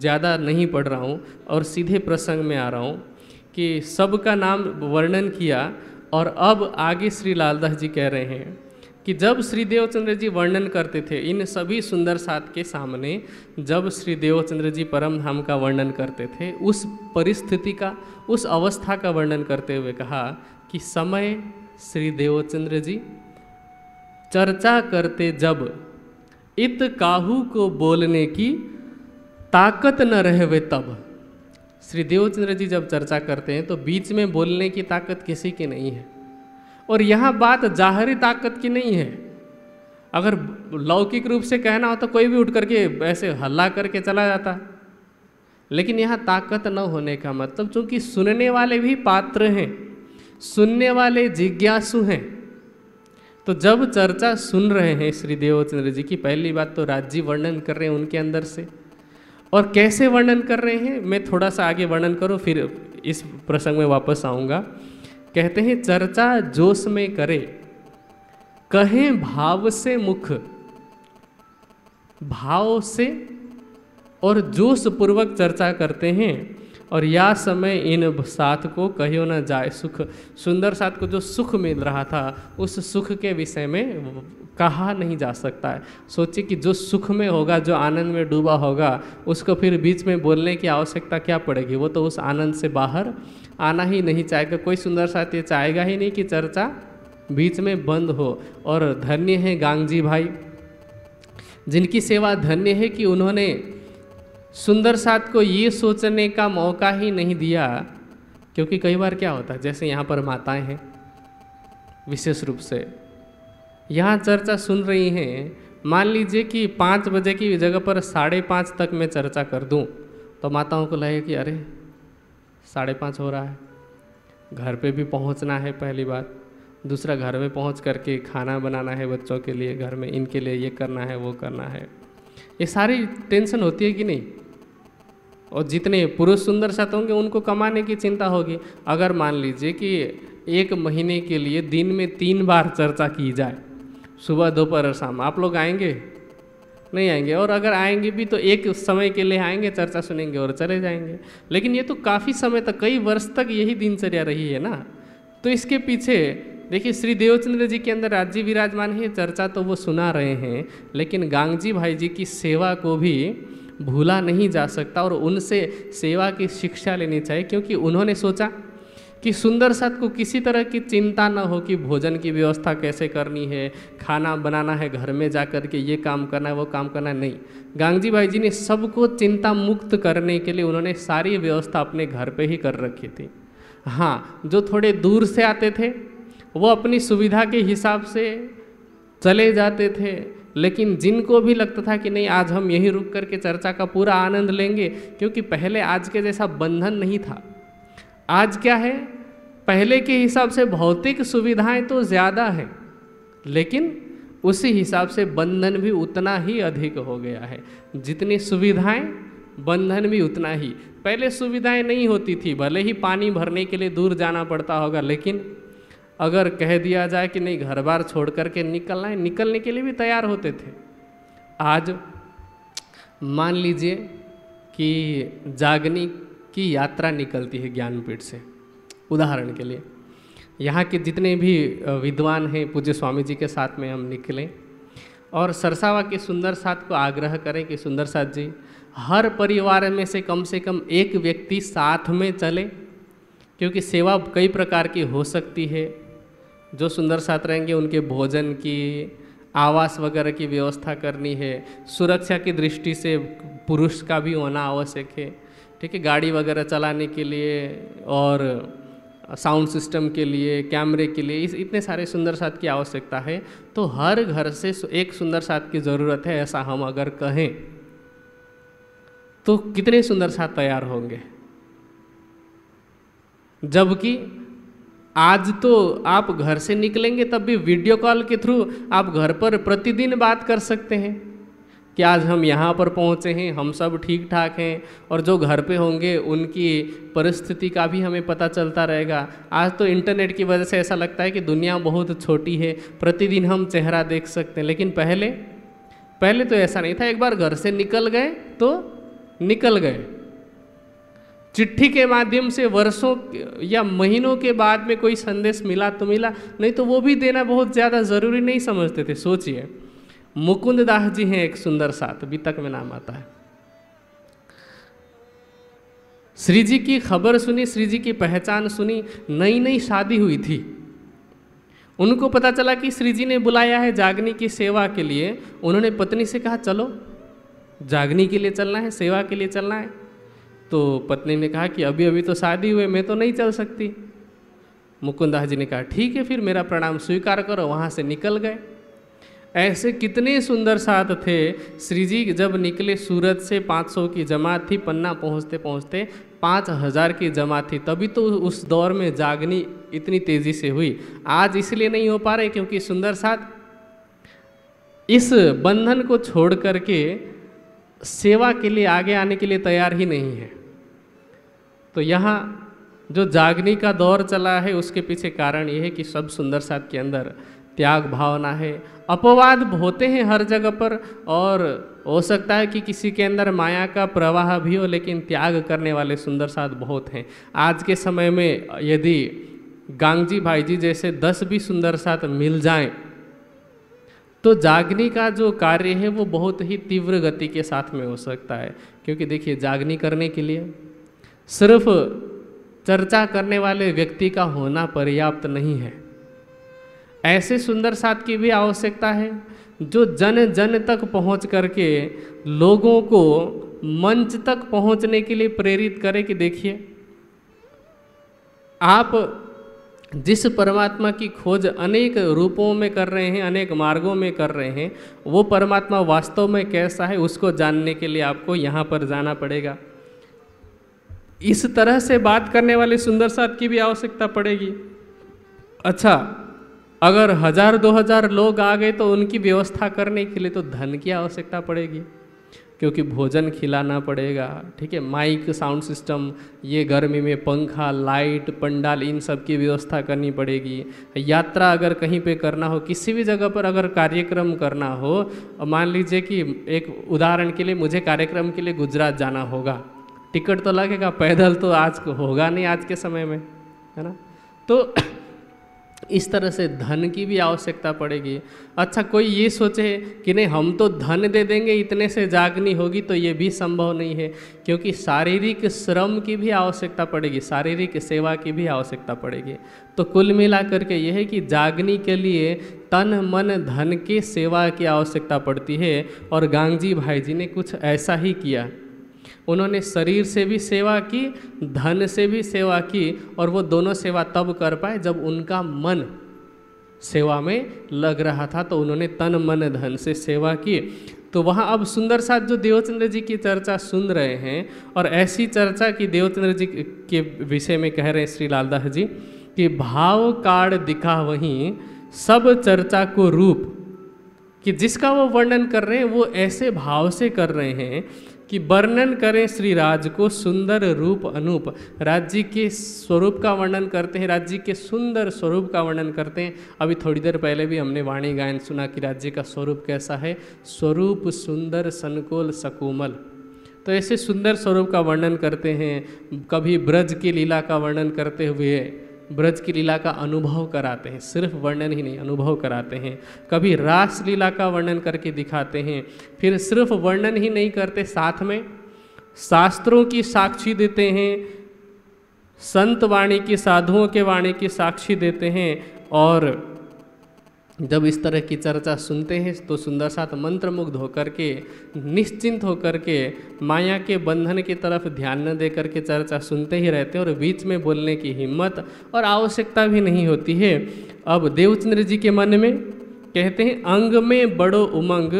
ज़्यादा नहीं पढ़ रहा हूँ और सीधे प्रसंग में आ रहा हूँ कि सबका नाम वर्णन किया और अब आगे श्री लालदास जी कह रहे हैं कि जब श्री देवचंद्र जी वर्णन करते थे इन सभी सुंदर साथ के सामने जब श्री देवचंद्र जी परम धाम का वर्णन करते थे उस परिस्थिति का उस अवस्था का वर्णन करते हुए कहा कि समय श्री देवचंद्र जी चर्चा करते जब इत काहू को बोलने की ताकत न रहे तब श्री देवचंद्र जी जब चर्चा करते हैं तो बीच में बोलने की ताकत किसी की नहीं है और यहाँ बात जाहरी ताकत की नहीं है अगर लौकिक रूप से कहना हो तो कोई भी उठ करके ऐसे हल्ला करके चला जाता लेकिन यहाँ ताकत न होने का मतलब चूंकि सुनने वाले भी पात्र हैं सुनने वाले जिज्ञासु हैं तो जब चर्चा सुन रहे हैं श्री देवचंद्र जी की पहली बात तो राज्य वर्णन कर रहे हैं उनके अंदर से और कैसे वर्णन कर रहे हैं मैं थोड़ा सा आगे वर्णन करूँ फिर इस प्रसंग में वापस आऊँगा कहते हैं चर्चा जोश में करे कहें भाव से मुख भाव से और जोश पूर्वक चर्चा करते हैं और यह समय इन साथ को कहियो न जाए सुख सुंदर साथ को जो सुख मिल रहा था उस सुख के विषय में कहा नहीं जा सकता है सोचिए कि जो सुख में होगा जो आनंद में डूबा होगा उसको फिर बीच में बोलने की आवश्यकता क्या पड़ेगी वो तो उस आनंद से बाहर आना ही नहीं चाहेगा कोई सुंदर साथ ये चाहेगा ही नहीं कि चर्चा बीच में बंद हो और धन्य है गांगजी भाई जिनकी सेवा धन्य है कि उन्होंने सुंदर साथ को ये सोचने का मौका ही नहीं दिया क्योंकि कई बार क्या होता है जैसे यहाँ पर माताएं हैं विशेष रूप से यहाँ चर्चा सुन रही हैं मान लीजिए कि पाँच बजे की जगह पर साढ़े पाँच तक मैं चर्चा कर दूँ तो माताओं को लगे कि अरे साढ़े पाँच हो रहा है घर पे भी पहुँचना है पहली बात दूसरा घर में पहुँच करके खाना बनाना है बच्चों के लिए घर में इनके लिए ये करना है वो करना है ये सारी टेंशन होती है कि नहीं और जितने पुरुष सुंदर साथ होंगे उनको कमाने की चिंता होगी अगर मान लीजिए कि एक महीने के लिए दिन में तीन बार चर्चा की जाए सुबह दोपहर और शाम आप लोग आएंगे नहीं आएंगे और अगर आएंगे भी तो एक समय के लिए आएंगे चर्चा सुनेंगे और चले जाएंगे लेकिन ये तो काफ़ी समय तक कई वर्ष तक यही दिनचर्या रही है ना तो इसके पीछे देखिए श्री देवचंद्र जी के अंदर राज्य विराजमान है चर्चा तो वो सुना रहे हैं लेकिन गांगजी भाई जी की सेवा को भी भूला नहीं जा सकता और उनसे सेवा की शिक्षा लेनी चाहिए क्योंकि उन्होंने सोचा कि सुंदर साथ को किसी तरह की चिंता न हो कि भोजन की व्यवस्था कैसे करनी है खाना बनाना है घर में जा कर के ये काम करना है वो काम करना है नहीं गांगजी भाई जी ने सबको चिंता मुक्त करने के लिए उन्होंने सारी व्यवस्था अपने घर पे ही कर रखी थी हाँ जो थोड़े दूर से आते थे वो अपनी सुविधा के हिसाब से चले जाते थे लेकिन जिनको भी लगता था कि नहीं आज हम यही रुक करके चर्चा का पूरा आनंद लेंगे क्योंकि पहले आज के जैसा बंधन नहीं था आज क्या है पहले के हिसाब से भौतिक सुविधाएं तो ज़्यादा है लेकिन उसी हिसाब से बंधन भी उतना ही अधिक हो गया है जितनी सुविधाएं बंधन भी उतना ही पहले सुविधाएं नहीं होती थी भले ही पानी भरने के लिए दूर जाना पड़ता होगा लेकिन अगर कह दिया जाए कि नहीं घर बार छोड़ करके निकलना है निकलने के लिए भी तैयार होते थे आज मान लीजिए कि जागनी की यात्रा निकलती है ज्ञानपीठ से उदाहरण के लिए यहाँ के जितने भी विद्वान हैं पूज्य स्वामी जी के साथ में हम निकलें और सरसावा के सुंदर साथ को आग्रह करें कि सुंदर साथ जी हर परिवार में से कम से कम एक व्यक्ति साथ में चले क्योंकि सेवा कई प्रकार की हो सकती है जो सुंदर साथ रहेंगे उनके भोजन की आवास वगैरह की व्यवस्था करनी है सुरक्षा की दृष्टि से पुरुष का भी होना आवश्यक है ठीक है गाड़ी वगैरह चलाने के लिए और साउंड सिस्टम के लिए कैमरे के लिए इस इतने सारे सुंदर साथ की आवश्यकता है तो हर घर से एक सुंदर साथ की ज़रूरत है ऐसा हम अगर कहें तो कितने सुंदर साथ तैयार होंगे जबकि आज तो आप घर से निकलेंगे तब भी वीडियो कॉल के थ्रू आप घर पर प्रतिदिन बात कर सकते हैं कि आज हम यहाँ पर पहुँचे हैं हम सब ठीक ठाक हैं और जो घर पे होंगे उनकी परिस्थिति का भी हमें पता चलता रहेगा आज तो इंटरनेट की वजह से ऐसा लगता है कि दुनिया बहुत छोटी है प्रतिदिन हम चेहरा देख सकते हैं लेकिन पहले पहले तो ऐसा नहीं था एक बार घर से निकल गए तो निकल गए चिट्ठी के माध्यम से वर्षों या महीनों के बाद में कोई संदेश मिला तो मिला नहीं तो वो भी देना बहुत ज़्यादा ज़रूरी नहीं समझते थे सोचिए मुकुंद दास जी हैं एक सुंदर साथ बीतक में नाम आता है श्री जी की खबर सुनी श्री जी की पहचान सुनी नई नई शादी हुई थी उनको पता चला कि श्री जी ने बुलाया है जागनी की सेवा के लिए उन्होंने पत्नी से कहा चलो जागनी के लिए चलना है सेवा के लिए चलना है तो पत्नी ने कहा कि अभी अभी तो शादी हुए मैं तो नहीं चल सकती मुकुंदा जी ने कहा ठीक है फिर मेरा प्रणाम स्वीकार करो वहाँ से निकल गए ऐसे कितने सुंदर साथ थे श्री जी जब निकले सूरत से 500 की जमात थी पन्ना पहुँचते पहुँचते 5000 की जमात थी तभी तो उस दौर में जागनी इतनी तेज़ी से हुई आज इसलिए नहीं हो पा रहे क्योंकि सुंदर साथ इस बंधन को छोड़ करके सेवा के लिए आगे आने के लिए तैयार ही नहीं है तो यहाँ जो जागनी का दौर चला है उसके पीछे कारण ये है कि सब सुंदर साथ के अंदर त्याग भावना है अपवाद होते हैं हर जगह पर और हो सकता है कि किसी के अंदर माया का प्रवाह भी हो लेकिन त्याग करने वाले सुंदर साथ बहुत हैं आज के समय में यदि गांगजी भाई जी जैसे दस भी सुंदर साथ मिल जाएं तो जागनी का जो कार्य है वो बहुत ही तीव्र गति के साथ में हो सकता है क्योंकि देखिए जागनी करने के लिए सिर्फ चर्चा करने वाले व्यक्ति का होना पर्याप्त नहीं है ऐसे सुंदर साथ की भी आवश्यकता है जो जन जन तक पहुंच करके लोगों को मंच तक पहुंचने के लिए प्रेरित करे कि देखिए आप जिस परमात्मा की खोज अनेक रूपों में कर रहे हैं अनेक मार्गों में कर रहे हैं वो परमात्मा वास्तव में कैसा है उसको जानने के लिए आपको यहाँ पर जाना पड़ेगा इस तरह से बात करने वाले सुंदर साथ की भी आवश्यकता पड़ेगी अच्छा अगर हजार दो हजार लोग आ गए तो उनकी व्यवस्था करने के लिए तो धन की आवश्यकता पड़ेगी क्योंकि भोजन खिलाना पड़ेगा ठीक है माइक साउंड सिस्टम ये गर्मी में पंखा लाइट पंडाल इन सब की व्यवस्था करनी पड़ेगी यात्रा अगर कहीं पे करना हो किसी भी जगह पर अगर कार्यक्रम करना हो मान लीजिए कि एक उदाहरण के लिए मुझे कार्यक्रम के लिए गुजरात जाना होगा टिकट तो लगेगा पैदल तो आज को होगा नहीं आज के समय में है ना तो इस तरह से धन की भी आवश्यकता पड़ेगी अच्छा कोई ये सोचे कि नहीं हम तो धन दे देंगे इतने से जागनी होगी तो ये भी संभव नहीं है क्योंकि शारीरिक श्रम की भी आवश्यकता पड़ेगी शारीरिक सेवा की भी आवश्यकता पड़ेगी तो कुल मिला करके यह है कि जागनी के लिए तन मन धन के सेवा की आवश्यकता पड़ती है और गांगजी भाई जी ने कुछ ऐसा ही किया उन्होंने शरीर से भी सेवा की धन से भी सेवा की और वो दोनों सेवा तब कर पाए जब उनका मन सेवा में लग रहा था तो उन्होंने तन मन धन से सेवा की तो वहाँ अब सुंदर साथ जो देवचंद्र जी की चर्चा सुन रहे हैं और ऐसी चर्चा की देवचंद्र जी के विषय में कह रहे हैं श्री लालदास जी कि भाव कार्ड दिखा वहीं सब चर्चा को रूप कि जिसका वो वर्णन कर रहे हैं वो ऐसे भाव से कर रहे हैं कि वर्णन करें श्री राज को सुंदर रूप अनूप राज्य के स्वरूप का वर्णन करते हैं राज्य के सुंदर स्वरूप का वर्णन करते हैं अभी थोड़ी देर पहले भी हमने वाणी गायन सुना कि राज्य का स्वरूप कैसा है स्वरूप सुंदर संकोल सकोमल तो ऐसे सुंदर स्वरूप का वर्णन करते हैं कभी ब्रज की लीला का वर्णन करते हुए ब्रज की लीला का अनुभव कराते हैं सिर्फ वर्णन ही नहीं अनुभव कराते हैं कभी रास लीला का वर्णन करके दिखाते हैं फिर सिर्फ वर्णन ही नहीं करते साथ में शास्त्रों की साक्षी देते हैं संत वाणी की साधुओं के वाणी की साक्षी देते हैं और जब इस तरह की चर्चा सुनते हैं तो सुंदर साथ मंत्रमुग्ध होकर के निश्चिंत होकर के माया के बंधन की तरफ ध्यान न दे करके चर्चा सुनते ही रहते हैं और बीच में बोलने की हिम्मत और आवश्यकता भी नहीं होती है अब देवचंद्र जी के मन में कहते हैं अंग में बड़ो उमंग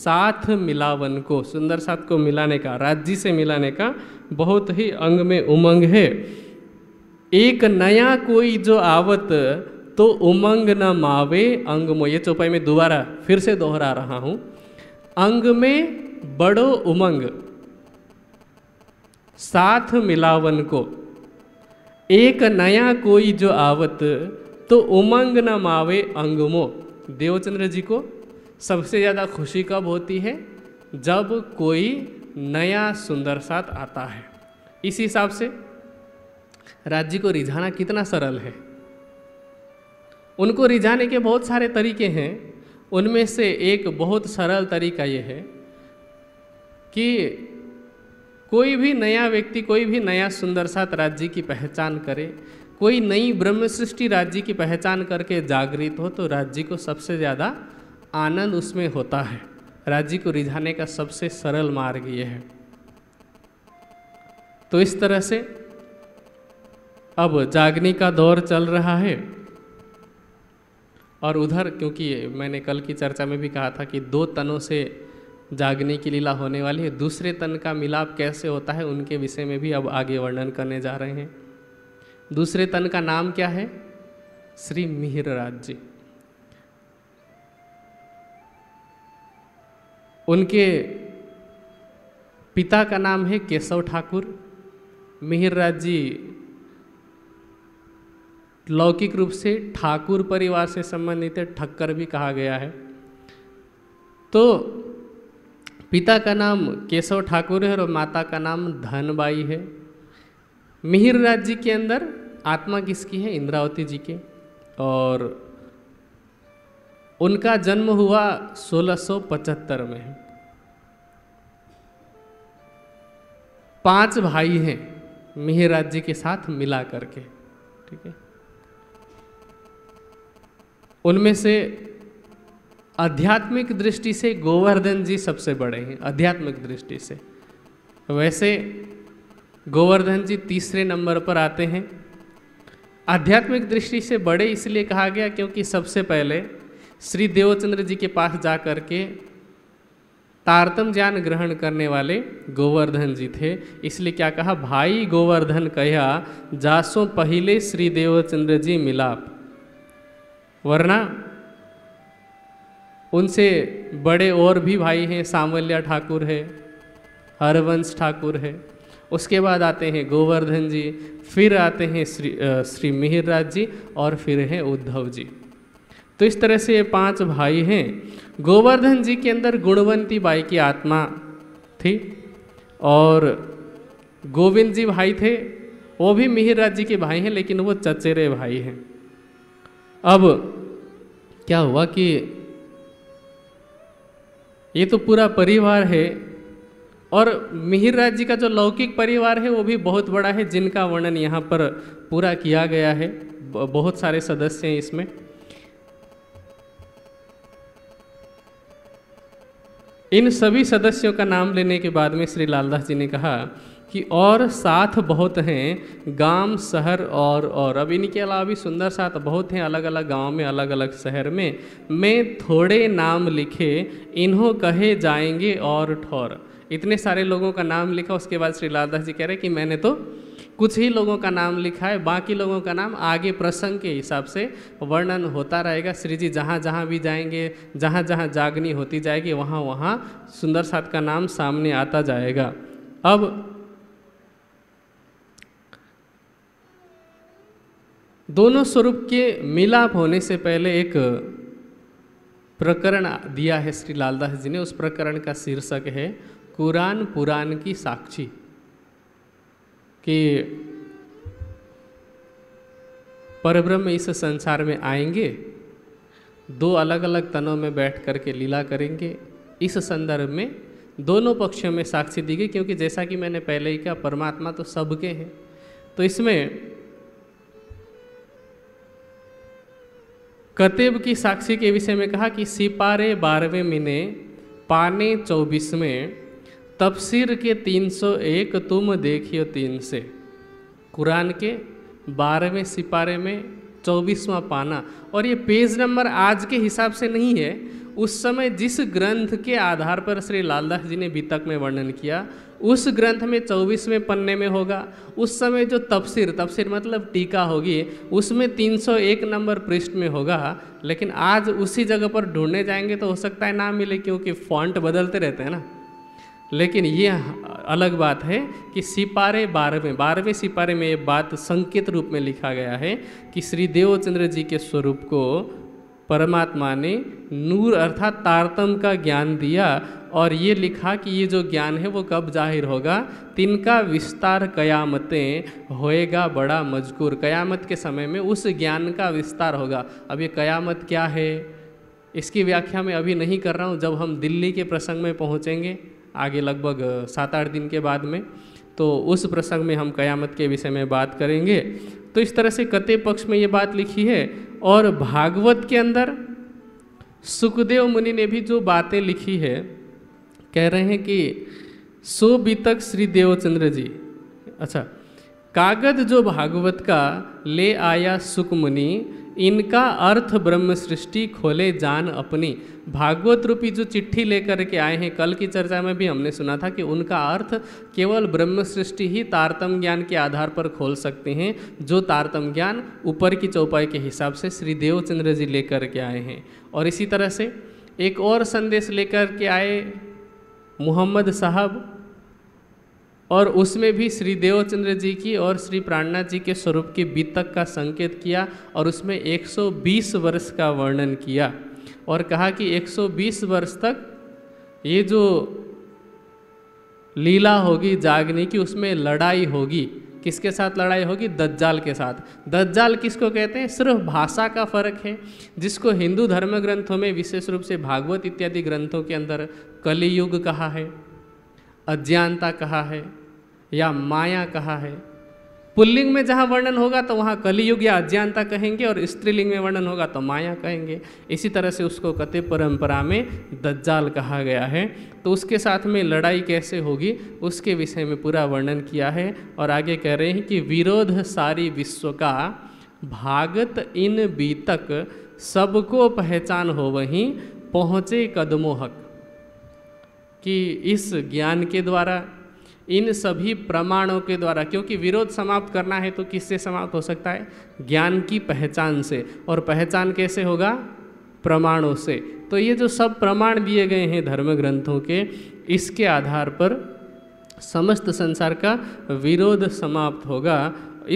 साथ मिलावन को सुंदर साथ को मिलाने का राज्य से मिलाने का बहुत ही अंग में उमंग है एक नया कोई जो आवत तो उमंग न मावे अंग मो ये चौपाई में दोबारा फिर से दोहरा रहा हूं अंग में बड़ो उमंग साथ मिलावन को एक नया कोई जो आवत तो उमंग न मावे अंगमो देवचंद्र जी को सबसे ज़्यादा खुशी कब होती है जब कोई नया सुंदर साथ आता है इस हिसाब से राज्य को रिझाना कितना सरल है उनको रिझाने के बहुत सारे तरीके हैं उनमें से एक बहुत सरल तरीका ये है कि कोई भी नया व्यक्ति कोई भी नया सुंदर सात राज्य की पहचान करे कोई नई ब्रह्म सृष्टि राज्य की पहचान करके जागृत हो तो राज्य को सबसे ज़्यादा आनंद उसमें होता है राज्य को रिझाने का सबसे सरल मार्ग ये है तो इस तरह से अब जागने का दौर चल रहा है और उधर क्योंकि मैंने कल की चर्चा में भी कहा था कि दो तनों से जागने की लीला होने वाली है दूसरे तन का मिलाप कैसे होता है उनके विषय में भी अब आगे वर्णन करने जा रहे हैं दूसरे तन का नाम क्या है श्री मिहिर राज्य जी उनके पिता का नाम है केशव ठाकुर मिहिर राज जी लौकिक रूप से ठाकुर परिवार से संबंधित है ठक्कर भी कहा गया है तो पिता का नाम केशव ठाकुर है और माता का नाम धनबाई है मिहिर राज्य के अंदर आत्मा किसकी है इंद्रावती जी के और उनका जन्म हुआ 1675 में है पांच भाई हैं मिहिर राज्य के साथ मिला करके ठीक है उनमें से आध्यात्मिक दृष्टि से गोवर्धन जी सबसे बड़े हैं आध्यात्मिक दृष्टि से वैसे गोवर्धन जी तीसरे नंबर पर आते हैं आध्यात्मिक दृष्टि से बड़े इसलिए कहा गया क्योंकि सबसे पहले श्री देवचंद्र जी के पास जा कर के तारतम ज्ञान ग्रहण करने वाले गोवर्धन जी थे इसलिए क्या कहा भाई गोवर्धन कह जासो पहले श्री देवचंद्र जी मिलाप वरना उनसे बड़े और भी भाई हैं सामल्या ठाकुर है हरवंश ठाकुर है उसके बाद आते हैं गोवर्धन जी फिर आते हैं श्री श्री मिहिर राज जी और फिर हैं उद्धव जी तो इस तरह से ये पांच भाई हैं गोवर्धन जी के अंदर गुणवंती बाई की आत्मा थी और गोविंद जी भाई थे वो भी मिहिर राज जी के भाई हैं लेकिन वो चचेरे भाई हैं अब क्या हुआ कि ये तो पूरा परिवार है और मिहिर राज जी का जो लौकिक परिवार है वो भी बहुत बड़ा है जिनका वर्णन यहाँ पर पूरा किया गया है बहुत सारे सदस्य हैं इसमें इन सभी सदस्यों का नाम लेने के बाद में श्री लालदास जी ने कहा कि और साथ बहुत हैं गांव शहर और और अब इनके अलावा भी सुंदर साथ बहुत हैं अलग अलग गांव में अलग अलग शहर में मैं थोड़े नाम लिखे इन्हों कहे जाएंगे और ठौर इतने सारे लोगों का नाम लिखा उसके बाद श्री लालदास जी कह रहे कि मैंने तो कुछ ही लोगों का नाम लिखा है बाकी लोगों का नाम आगे प्रसंग के हिसाब से वर्णन होता रहेगा श्री जी जहाँ जहाँ भी जाएंगे जहाँ जहाँ जागनी होती जाएगी वहाँ वहाँ सुंदर साथ का नाम सामने आता जाएगा अब दोनों स्वरूप के मिलाप होने से पहले एक प्रकरण दिया है श्री लालदास जी ने उस प्रकरण का शीर्षक है कुरान पुराण की साक्षी कि परब्रह्म इस संसार में आएंगे दो अलग अलग तनों में बैठ कर के लीला करेंगे इस संदर्भ में दोनों पक्षों में साक्षी दी गई क्योंकि जैसा कि मैंने पहले ही कहा परमात्मा तो सबके हैं तो इसमें कतेब की साक्षी के विषय में कहा कि सिपारे बारहवें मिने पाने चौबीसवें तफसर के 301 तुम देखियो तीन से कुरान के बारहवें सिपारे में चौबीसवां पाना और ये पेज नंबर आज के हिसाब से नहीं है उस समय जिस ग्रंथ के आधार पर श्री लालदास जी ने बीतक में वर्णन किया उस ग्रंथ में चौबीसवें पन्ने में होगा उस समय जो तफसीर तफसीर मतलब टीका होगी उसमें 301 नंबर पृष्ठ में होगा लेकिन आज उसी जगह पर ढूंढने जाएंगे तो हो सकता है ना मिले क्योंकि फॉन्ट बदलते रहते हैं ना लेकिन ये अलग बात है कि सिपारे बारहवें बारहवें सिपारे में ये बात संकेत रूप में लिखा गया है कि श्री देवचंद्र जी के स्वरूप को परमात्मा ने नूर अर्थात तारतम का ज्ञान दिया और ये लिखा कि ये जो ज्ञान है वो कब जाहिर होगा तिनका विस्तार कयामतें होएगा बड़ा मजकूर कयामत के समय में उस ज्ञान का विस्तार होगा अब ये कयामत क्या है इसकी व्याख्या मैं अभी नहीं कर रहा हूँ जब हम दिल्ली के प्रसंग में पहुँचेंगे आगे लगभग सात आठ दिन के बाद में तो उस प्रसंग में हम कयामत के विषय में बात करेंगे तो इस तरह से कते पक्ष में ये बात लिखी है और भागवत के अंदर सुखदेव मुनि ने भी जो बातें लिखी है कह रहे हैं कि सो बीतक श्री देवचंद्र जी अच्छा कागज जो भागवत का ले आया सुकमुनि इनका अर्थ ब्रह्म सृष्टि खोले जान अपनी भागवत रूपी जो चिट्ठी लेकर के आए हैं कल की चर्चा में भी हमने सुना था कि उनका अर्थ केवल ब्रह्म सृष्टि ही तारतम ज्ञान के आधार पर खोल सकते हैं जो तारतम ज्ञान ऊपर की चौपाई के हिसाब से श्री देवचंद्र जी लेकर के आए हैं और इसी तरह से एक और संदेश लेकर के आए मोहम्मद साहब और उसमें भी श्री देवचंद्र जी की और श्री प्राणनाथ जी के स्वरूप की बीतक का संकेत किया और उसमें 120 वर्ष का वर्णन किया और कहा कि 120 वर्ष तक ये जो लीला होगी जागने की उसमें लड़ाई होगी किसके साथ लड़ाई होगी दज्जाल के साथ दज्जाल किसको कहते हैं सिर्फ भाषा का फर्क है जिसको हिंदू धर्म ग्रंथों में विशेष रूप से भागवत इत्यादि ग्रंथों के अंदर कलियुग कहा है अज्ञानता कहा है या माया कहा है पुल्लिंग में जहाँ वर्णन होगा तो वहाँ कलियुग या अज्ञानता कहेंगे और स्त्रीलिंग में वर्णन होगा तो माया कहेंगे इसी तरह से उसको कते परंपरा में दज्जाल कहा गया है तो उसके साथ में लड़ाई कैसे होगी उसके विषय में पूरा वर्णन किया है और आगे कह रहे हैं कि विरोध सारी विश्व का भागत इन बीतक सबको पहचान हो वहीं पहुँचे कदमोहक कि इस ज्ञान के द्वारा इन सभी प्रमाणों के द्वारा क्योंकि विरोध समाप्त करना है तो किससे समाप्त हो सकता है ज्ञान की पहचान से और पहचान कैसे होगा प्रमाणों से तो ये जो सब प्रमाण दिए गए हैं धर्म ग्रंथों के इसके आधार पर समस्त संसार का विरोध समाप्त होगा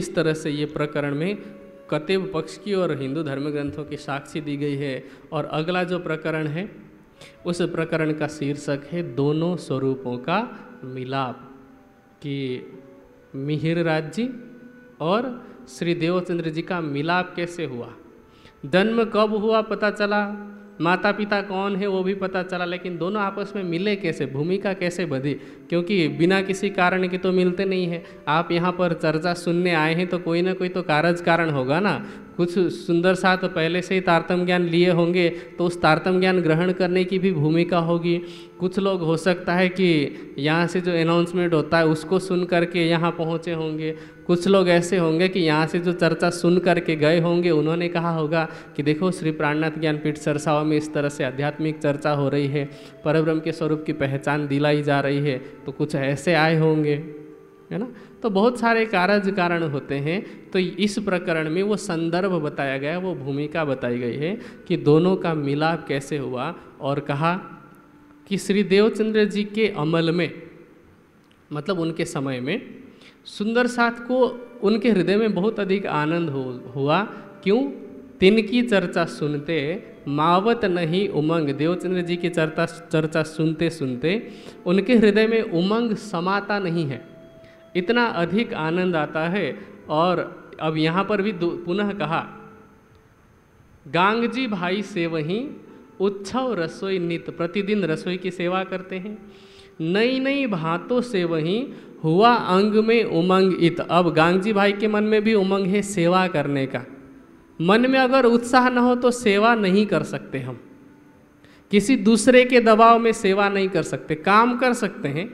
इस तरह से ये प्रकरण में कतिब पक्ष की और हिंदू धर्म ग्रंथों की साक्षी दी गई है और अगला जो प्रकरण है उस प्रकरण का शीर्षक है दोनों स्वरूपों का मिलाप कि मिहिर राज जी और श्री देवचंद्र जी का मिलाप कैसे हुआ जन्म कब हुआ पता चला माता पिता कौन है वो भी पता चला लेकिन दोनों आपस में मिले कैसे भूमिका कैसे बधी क्योंकि बिना किसी कारण के तो मिलते नहीं हैं आप यहाँ पर चर्चा सुनने आए हैं तो कोई ना कोई तो कारज कारण होगा ना कुछ सुंदर सा तो पहले से ही तारतम ज्ञान लिए होंगे तो उस तारतम ज्ञान ग्रहण करने की भी भूमिका होगी कुछ लोग हो सकता है कि यहाँ से जो अनाउंसमेंट होता है उसको सुन करके यहाँ पहुँचे होंगे कुछ लोग ऐसे होंगे कि यहाँ से जो चर्चा सुन करके गए होंगे उन्होंने कहा होगा कि देखो श्री प्राणनाथ ज्ञानपीठ सरसावा में इस तरह से आध्यात्मिक चर्चा हो रही है परब्रह्म के स्वरूप की पहचान दिलाई जा रही है तो कुछ ऐसे आए होंगे है ना तो बहुत सारे कारज कारण होते हैं तो इस प्रकरण में वो संदर्भ बताया गया वो भूमिका बताई गई है कि दोनों का मिलाप कैसे हुआ और कहा कि श्री देवचंद्र जी के अमल में मतलब उनके समय में सुंदर साथ को उनके हृदय में बहुत अधिक आनंद हो हुआ क्यों तिनकी चर्चा सुनते मावत नहीं उमंग देवचंद्र जी की चर्चा चर्चा सुनते सुनते उनके हृदय में उमंग समाता नहीं है इतना अधिक आनंद आता है और अब यहाँ पर भी पुनः कहा गांगजी भाई से वहीं उत्सव रसोई नित प्रतिदिन रसोई की सेवा करते हैं नई नई भांतों से वहीं हुआ अंग में उमंग इत अब गांगजी भाई के मन में भी उमंग है सेवा करने का मन में अगर उत्साह न हो तो सेवा नहीं कर सकते हम किसी दूसरे के दबाव में सेवा नहीं कर सकते काम कर सकते हैं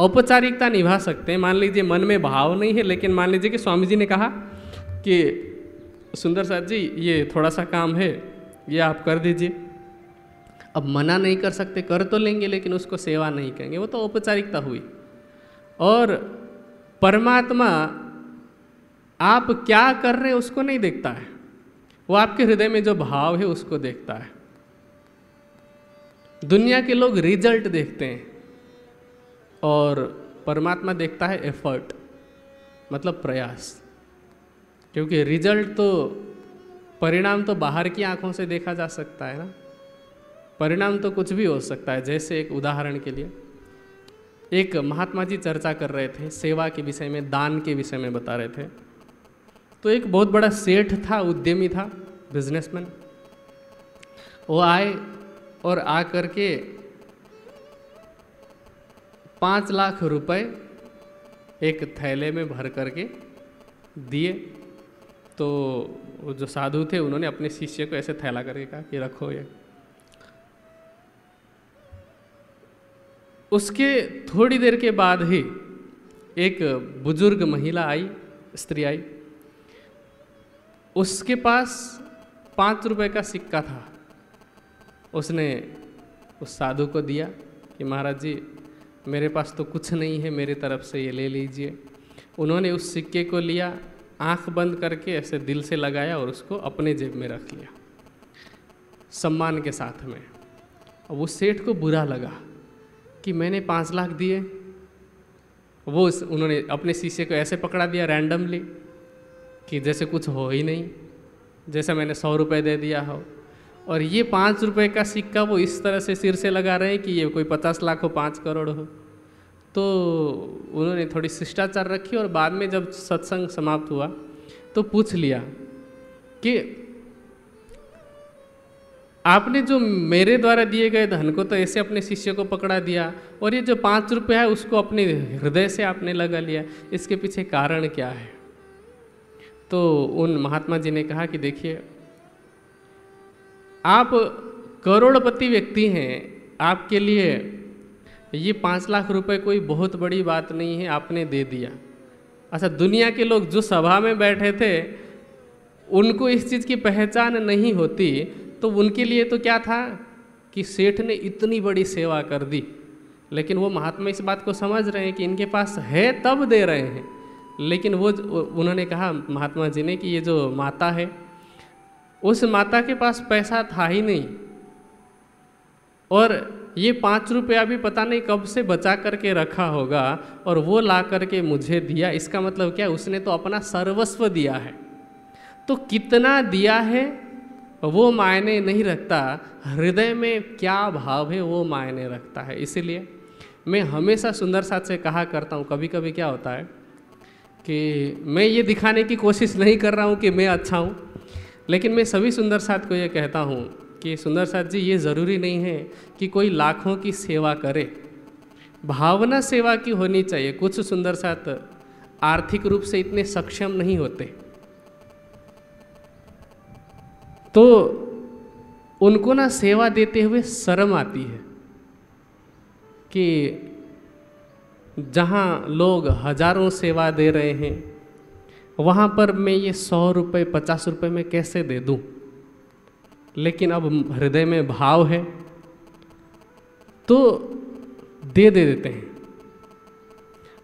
औपचारिकता निभा सकते हैं मान लीजिए मन में भाव नहीं है लेकिन मान लीजिए कि स्वामी जी ने कहा कि सुंदर साहब जी ये थोड़ा सा काम है ये आप कर दीजिए अब मना नहीं कर सकते कर तो लेंगे लेकिन उसको सेवा नहीं करेंगे वो तो औपचारिकता हुई और परमात्मा आप क्या कर रहे हैं उसको नहीं देखता है वो आपके हृदय में जो भाव है उसको देखता है दुनिया के लोग रिजल्ट देखते हैं और परमात्मा देखता है एफर्ट मतलब प्रयास क्योंकि रिजल्ट तो परिणाम तो बाहर की आंखों से देखा जा सकता है ना परिणाम तो कुछ भी हो सकता है जैसे एक उदाहरण के लिए एक महात्मा जी चर्चा कर रहे थे सेवा के विषय में दान के विषय में बता रहे थे तो एक बहुत बड़ा सेठ था उद्यमी था बिजनेसमैन वो आए और आ करके पाँच लाख रुपए एक थैले में भर करके दिए तो जो साधु थे उन्होंने अपने शिष्य को ऐसे थैला करके कहा कि रखो ये उसके थोड़ी देर के बाद ही एक बुजुर्ग महिला आई स्त्री आई उसके पास पाँच रुपए का सिक्का था उसने उस साधु को दिया कि महाराज जी मेरे पास तो कुछ नहीं है मेरे तरफ से ये ले लीजिए उन्होंने उस सिक्के को लिया आंख बंद करके ऐसे दिल से लगाया और उसको अपने जेब में रख लिया सम्मान के साथ में अब वो सेठ को बुरा लगा कि मैंने पाँच लाख दिए वो उन्होंने अपने शीशे को ऐसे पकड़ा दिया रैंडमली कि जैसे कुछ हो ही नहीं जैसे मैंने सौ रुपये दे दिया हो और ये पाँच रुपये का सिक्का वो इस तरह से सिर से लगा रहे हैं कि ये कोई पचास लाख हो पाँच करोड़ हो तो उन्होंने थोड़ी शिष्टाचार रखी और बाद में जब सत्संग समाप्त हुआ तो पूछ लिया कि आपने जो मेरे द्वारा दिए गए धन को तो ऐसे अपने शिष्य को पकड़ा दिया और ये जो पाँच रुपये है उसको अपने हृदय से आपने लगा लिया इसके पीछे कारण क्या है तो उन महात्मा जी ने कहा कि देखिए आप करोड़पति व्यक्ति हैं आपके लिए ये पाँच लाख रुपए कोई बहुत बड़ी बात नहीं है आपने दे दिया अच्छा दुनिया के लोग जो सभा में बैठे थे उनको इस चीज़ की पहचान नहीं होती तो उनके लिए तो क्या था कि सेठ ने इतनी बड़ी सेवा कर दी लेकिन वो महात्मा इस बात को समझ रहे हैं कि इनके पास है तब दे रहे हैं लेकिन वो उन्होंने कहा महात्मा जी ने कि ये जो माता है उस माता के पास पैसा था ही नहीं और ये पाँच रुपया भी पता नहीं कब से बचा करके रखा होगा और वो ला करके मुझे दिया इसका मतलब क्या उसने तो अपना सर्वस्व दिया है तो कितना दिया है वो मायने नहीं रखता हृदय में क्या भाव है वो मायने रखता है इसीलिए मैं हमेशा सुंदर साथ से कहा करता हूँ कभी कभी क्या होता है कि मैं ये दिखाने की कोशिश नहीं कर रहा हूँ कि मैं अच्छा हूँ लेकिन मैं सभी सुंदर साथ को ये कहता हूँ कि सुंदर साथ जी ये ज़रूरी नहीं है कि कोई लाखों की सेवा करे भावना सेवा की होनी चाहिए कुछ सुंदर साथ आर्थिक रूप से इतने सक्षम नहीं होते तो उनको ना सेवा देते हुए शर्म आती है कि जहाँ लोग हजारों सेवा दे रहे हैं वहाँ पर मैं ये सौ रुपये पचास रुपये में कैसे दे दूँ लेकिन अब हृदय में भाव है तो दे दे देते हैं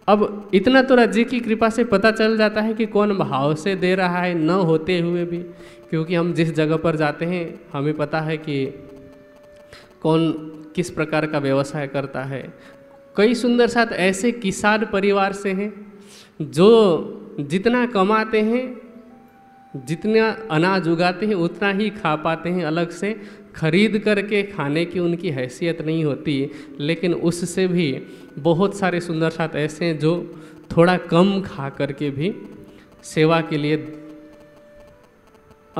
अब इतना तो राज्य की कृपा से पता चल जाता है कि कौन भाव से दे रहा है न होते हुए भी क्योंकि हम जिस जगह पर जाते हैं हमें पता है कि कौन किस प्रकार का व्यवसाय करता है कई सुंदर साथ ऐसे किसान परिवार से हैं जो जितना कमाते हैं जितना अनाज उगाते हैं उतना ही खा पाते हैं अलग से खरीद करके खाने की उनकी हैसियत नहीं होती लेकिन उससे भी बहुत सारे सुंदर साथ ऐसे हैं जो थोड़ा कम खा करके भी सेवा के लिए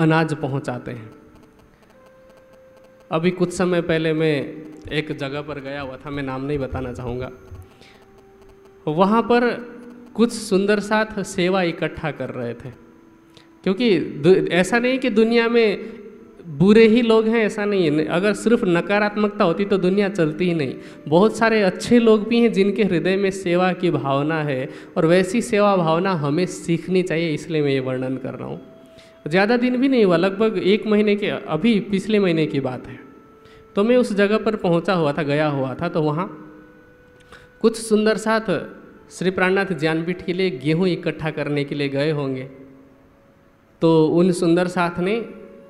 अनाज पहुंचाते हैं अभी कुछ समय पहले मैं एक जगह पर गया हुआ था मैं नाम नहीं बताना चाहूँगा वहाँ पर कुछ सुंदर साथ सेवा इकट्ठा कर रहे थे क्योंकि ऐसा नहीं कि दुनिया में बुरे ही लोग हैं ऐसा नहीं है अगर सिर्फ नकारात्मकता होती तो दुनिया चलती ही नहीं बहुत सारे अच्छे लोग भी हैं जिनके हृदय में सेवा की भावना है और वैसी सेवा भावना हमें सीखनी चाहिए इसलिए मैं ये वर्णन कर रहा हूँ ज़्यादा दिन भी नहीं हुआ लगभग एक महीने के अभी पिछले महीने की बात है तो मैं उस जगह पर पहुँचा हुआ था गया हुआ था तो वहाँ कुछ सुंदर साथ श्री प्राणनाथ ज्ञानपीठ के लिए गेहूं इकट्ठा करने के लिए गए होंगे तो उन सुंदर साथ ने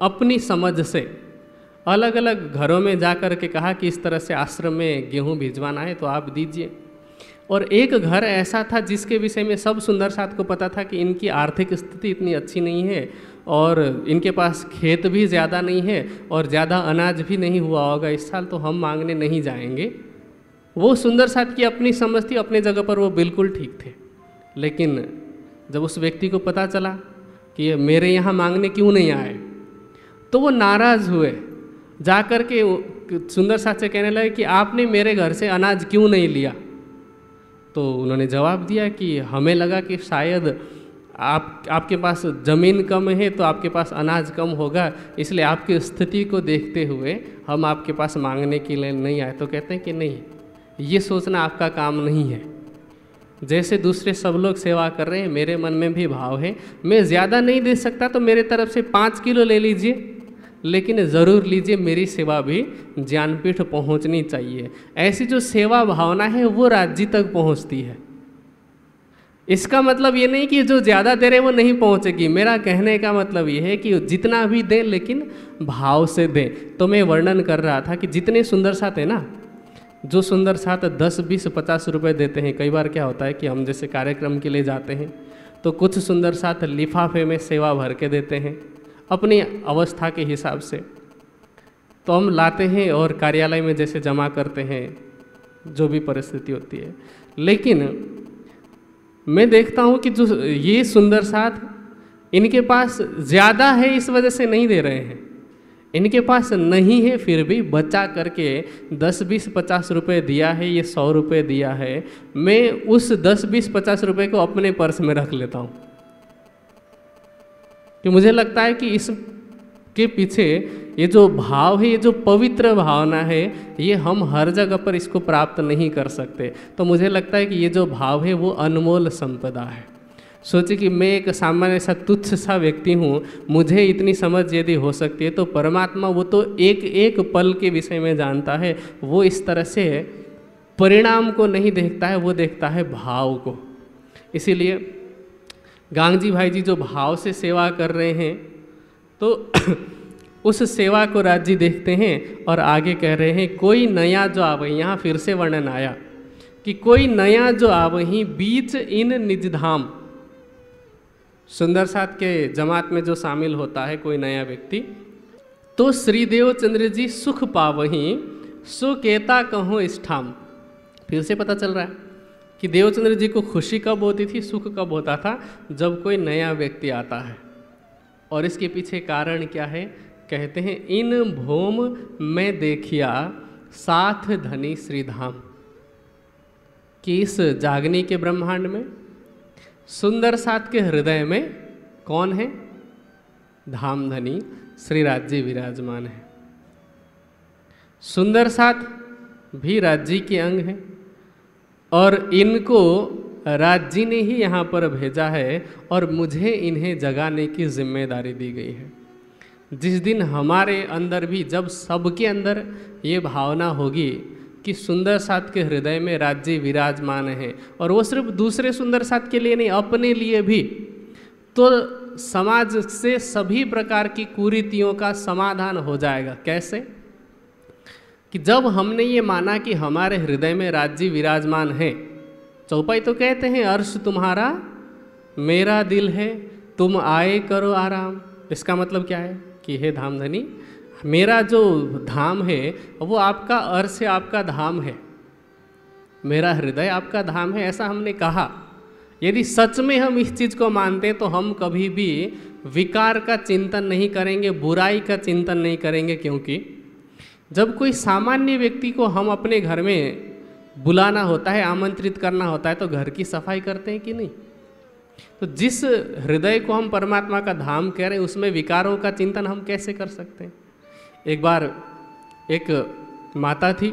अपनी समझ से अलग अलग घरों में जा कर के कहा कि इस तरह से आश्रम में गेहूं भिजवाना है तो आप दीजिए और एक घर ऐसा था जिसके विषय में सब सुंदर साथ को पता था कि इनकी आर्थिक स्थिति इतनी अच्छी नहीं है और इनके पास खेत भी ज़्यादा नहीं है और ज़्यादा अनाज भी नहीं हुआ होगा इस साल तो हम मांगने नहीं जाएंगे वो सुंदर साथ की अपनी समझ थी अपने जगह पर वो बिल्कुल ठीक थे लेकिन जब उस व्यक्ति को पता चला कि ये मेरे यहाँ मांगने क्यों नहीं आए तो वो नाराज़ हुए जा कर के सुंदर साथ से कहने लगे कि आपने मेरे घर से अनाज क्यों नहीं लिया तो उन्होंने जवाब दिया कि हमें लगा कि शायद आप आपके पास ज़मीन कम है तो आपके पास अनाज कम होगा इसलिए आपकी स्थिति को देखते हुए हम आपके पास मांगने के लिए नहीं आए तो कहते हैं कि नहीं ये सोचना आपका काम नहीं है जैसे दूसरे सब लोग सेवा कर रहे हैं मेरे मन में भी भाव है मैं ज़्यादा नहीं दे सकता तो मेरे तरफ से पाँच किलो ले लीजिए लेकिन ज़रूर लीजिए मेरी सेवा भी ज्ञानपीठ पहुंचनी चाहिए ऐसी जो सेवा भावना है वो राज्य तक पहुंचती है इसका मतलब ये नहीं कि जो ज़्यादा दे रहे वो नहीं पहुंचेगी मेरा कहने का मतलब ये है कि जितना भी दें लेकिन भाव से दें तो मैं वर्णन कर रहा था कि जितने सुंदर साथ है ना जो सुंदर साथ दस बीस पचास रुपए देते हैं कई बार क्या होता है कि हम जैसे कार्यक्रम के लिए जाते हैं तो कुछ सुंदर साथ लिफाफे में सेवा भर के देते हैं अपनी अवस्था के हिसाब से तो हम लाते हैं और कार्यालय में जैसे जमा करते हैं जो भी परिस्थिति होती है लेकिन मैं देखता हूँ कि जो ये सुंदर साथ इनके पास ज़्यादा है इस वजह से नहीं दे रहे हैं इनके पास नहीं है फिर भी बचा करके दस बीस पचास रुपये दिया है ये सौ रुपये दिया है मैं उस दस बीस पचास रुपये को अपने पर्स में रख लेता हूँ कि मुझे लगता है कि इस के पीछे ये जो भाव है ये जो पवित्र भावना है ये हम हर जगह पर इसको प्राप्त नहीं कर सकते तो मुझे लगता है कि ये जो भाव है वो अनमोल संपदा है सोचे कि मैं एक सामान्य सा तुच्छ सा व्यक्ति हूँ मुझे इतनी समझ यदि हो सकती है तो परमात्मा वो तो एक एक पल के विषय में जानता है वो इस तरह से परिणाम को नहीं देखता है वो देखता है भाव को इसीलिए गांगजी भाई जी जो भाव से सेवा कर रहे हैं तो उस सेवा को राज्य देखते हैं और आगे कह रहे हैं कोई नया जो आवे यहाँ फिर से वर्णन आया कि कोई नया जो आवही बीच इन निजधाम सुंदर साथ के जमात में जो शामिल होता है कोई नया व्यक्ति तो श्रीदेव चंद्र जी सुख पावही सुकेता कहो स्थाम फिर से पता चल रहा है कि देवचंद्र जी को खुशी कब होती थी सुख कब होता था जब कोई नया व्यक्ति आता है और इसके पीछे कारण क्या है कहते हैं इन भोम में देखिया साथ धनी श्रीधाम कि इस जागनी के ब्रह्मांड में सुंदर सात के हृदय में कौन है धामधनी श्री राज्य विराजमान है सुंदर सात भी राज्य के अंग हैं और इनको राज्य ने ही यहाँ पर भेजा है और मुझे इन्हें जगाने की जिम्मेदारी दी गई है जिस दिन हमारे अंदर भी जब सबके अंदर ये भावना होगी कि सुंदर साथ के हृदय में राज्य विराजमान है और वो सिर्फ दूसरे सुंदर साथ के लिए नहीं अपने लिए भी तो समाज से सभी प्रकार की कुरीतियों का समाधान हो जाएगा कैसे कि जब हमने ये माना कि हमारे हृदय में राज्य विराजमान है चौपाई तो कहते हैं अर्श तुम्हारा मेरा दिल है तुम आए करो आराम इसका मतलब क्या है कि हे धामधनी मेरा जो धाम है वो आपका अर्श है आपका धाम है मेरा हृदय आपका धाम है ऐसा हमने कहा यदि सच में हम इस चीज़ को मानते तो हम कभी भी विकार का चिंतन नहीं करेंगे बुराई का चिंतन नहीं करेंगे क्योंकि जब कोई सामान्य व्यक्ति को हम अपने घर में बुलाना होता है आमंत्रित करना होता है तो घर की सफाई करते हैं कि नहीं तो जिस हृदय को हम परमात्मा का धाम कह रहे हैं उसमें विकारों का चिंतन हम कैसे कर सकते हैं एक बार एक माता थी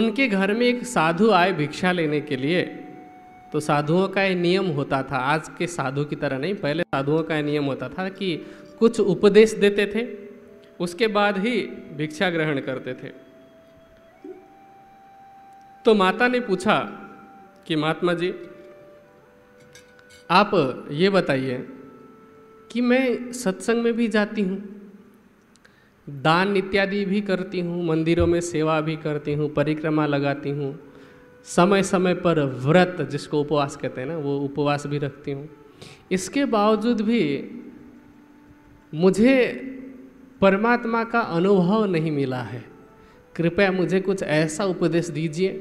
उनके घर में एक साधु आए भिक्षा लेने के लिए तो साधुओं का एक नियम होता था आज के साधु की तरह नहीं पहले साधुओं का नियम होता था कि कुछ उपदेश देते थे उसके बाद ही भिक्षा ग्रहण करते थे तो माता ने पूछा कि महात्मा जी आप ये बताइए कि मैं सत्संग में भी जाती हूँ दान इत्यादि भी करती हूँ मंदिरों में सेवा भी करती हूँ परिक्रमा लगाती हूँ समय समय पर व्रत जिसको उपवास कहते हैं ना वो उपवास भी रखती हूँ इसके बावजूद भी मुझे परमात्मा का अनुभव नहीं मिला है कृपया मुझे कुछ ऐसा उपदेश दीजिए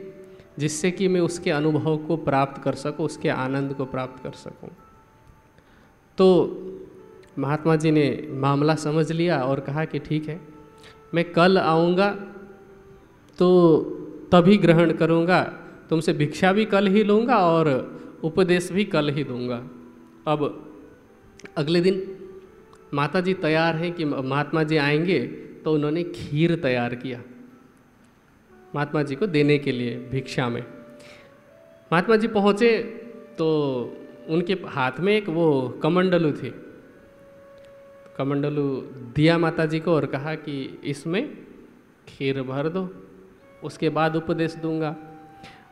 जिससे कि मैं उसके अनुभव को प्राप्त कर सकूँ उसके आनंद को प्राप्त कर सकूँ तो महात्मा जी ने मामला समझ लिया और कहा कि ठीक है मैं कल आऊँगा तो तभी ग्रहण करूँगा तुमसे भिक्षा भी कल ही लूँगा और उपदेश भी कल ही दूंगा अब अगले दिन माता जी तैयार हैं कि महात्मा जी आएंगे तो उन्होंने खीर तैयार किया महात्मा जी को देने के लिए भिक्षा में महात्मा जी पहुँचे तो उनके हाथ में एक वो कमंडलू थी कमंडलू दिया माता जी को और कहा कि इसमें खीर भर दो उसके बाद उपदेश दूंगा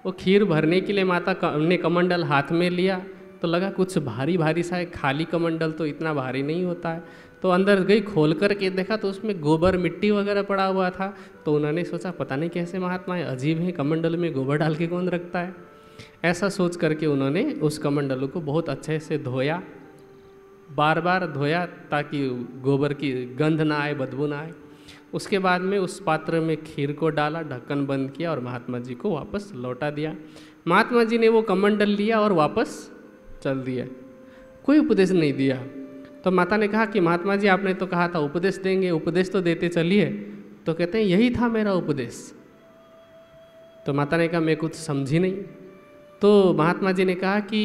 वो खीर भरने के लिए माता ने कमंडल हाथ में लिया तो लगा कुछ भारी भारी सा है खाली कमंडल तो इतना भारी नहीं होता है तो अंदर गई खोल कर के देखा तो उसमें गोबर मिट्टी वगैरह पड़ा हुआ था तो उन्होंने सोचा पता नहीं कैसे महात्मा है अजीब है कमंडल में गोबर डाल के कौन रखता है ऐसा सोच करके उन्होंने उस कमंडलों को बहुत अच्छे से धोया बार बार धोया ताकि गोबर की गंध ना आए बदबू ना आए उसके बाद में उस पात्र में खीर को डाला ढक्कन बंद किया और महात्मा जी को वापस लौटा दिया महात्मा जी ने वो कमंडल लिया और वापस चल दिया कोई उपदेश नहीं दिया तो माता ने कहा कि महात्मा जी आपने तो कहा था उपदेश देंगे उपदेश तो देते चलिए तो कहते हैं यही था मेरा उपदेश तो माता ने कहा मैं कुछ समझी नहीं तो महात्मा जी ने कहा कि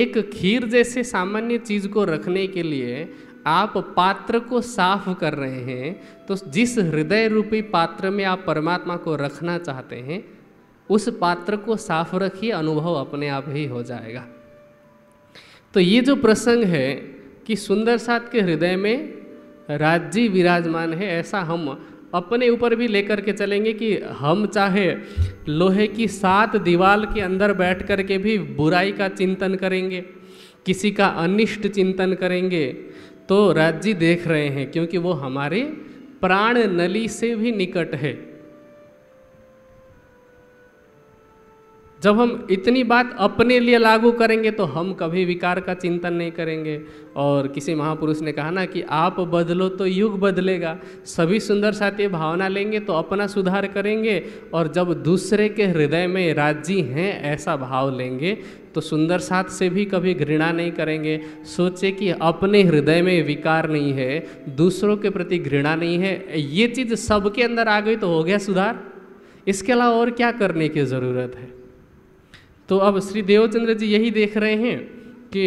एक खीर जैसे सामान्य चीज़ को रखने के लिए आप पात्र को साफ कर रहे हैं तो जिस हृदय रूपी पात्र में आप परमात्मा को रखना चाहते हैं उस पात्र को साफ रखिए अनुभव अपने आप ही हो जाएगा तो ये जो प्रसंग है कि सुंदर सात के हृदय में राज्य विराजमान है ऐसा हम अपने ऊपर भी लेकर के चलेंगे कि हम चाहे लोहे की सात दीवार के अंदर बैठ कर के भी बुराई का चिंतन करेंगे किसी का अनिष्ट चिंतन करेंगे तो राज्य देख रहे हैं क्योंकि वो हमारे प्राण नली से भी निकट है जब हम इतनी बात अपने लिए लागू करेंगे तो हम कभी विकार का चिंतन नहीं करेंगे और किसी महापुरुष ने कहा ना कि आप बदलो तो युग बदलेगा सभी सुंदर साथी भावना लेंगे तो अपना सुधार करेंगे और जब दूसरे के हृदय में राजी हैं ऐसा भाव लेंगे तो सुंदर साथ से भी कभी घृणा नहीं करेंगे सोचे कि अपने हृदय में विकार नहीं है दूसरों के प्रति घृणा नहीं है ये चीज़ सबके अंदर आ गई तो हो गया सुधार इसके अलावा और क्या करने की ज़रूरत है तो अब श्री देवचंद्र जी यही देख रहे हैं कि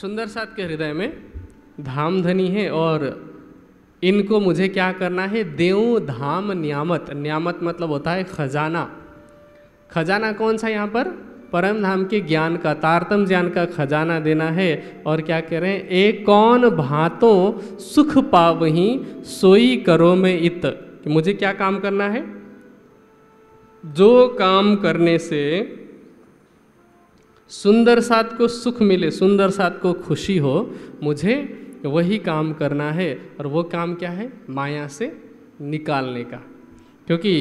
सुंदर साथ के हृदय में धाम धनी है और इनको मुझे क्या करना है देव धाम नियामत नियामत मतलब होता है खजाना खजाना कौन सा यहाँ पर परम धाम के ज्ञान का तारतम ज्ञान का खजाना देना है और क्या कह रहे हैं एक कौन भातों सुख पावही सोई करो में इत कि मुझे क्या काम करना है जो काम करने से सुंदर साथ को सुख मिले सुंदर साथ को खुशी हो मुझे वही काम करना है और वो काम क्या है माया से निकालने का क्योंकि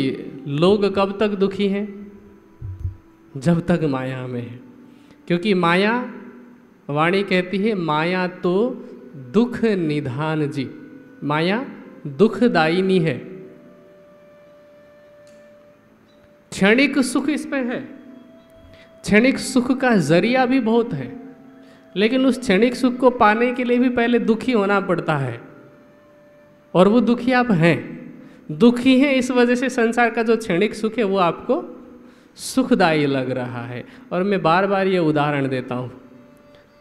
लोग कब तक दुखी हैं जब तक माया में है क्योंकि माया वाणी कहती है माया तो दुख निधान जी माया दुखदायिनी है क्षणिक सुख इसमें है क्षणिक सुख का जरिया भी बहुत है लेकिन उस क्षणिक सुख को पाने के लिए भी पहले दुखी होना पड़ता है और वो दुखी आप हैं दुखी हैं इस वजह से संसार का जो क्षणिक सुख है वो आपको सुखदायी लग रहा है और मैं बार बार ये उदाहरण देता हूँ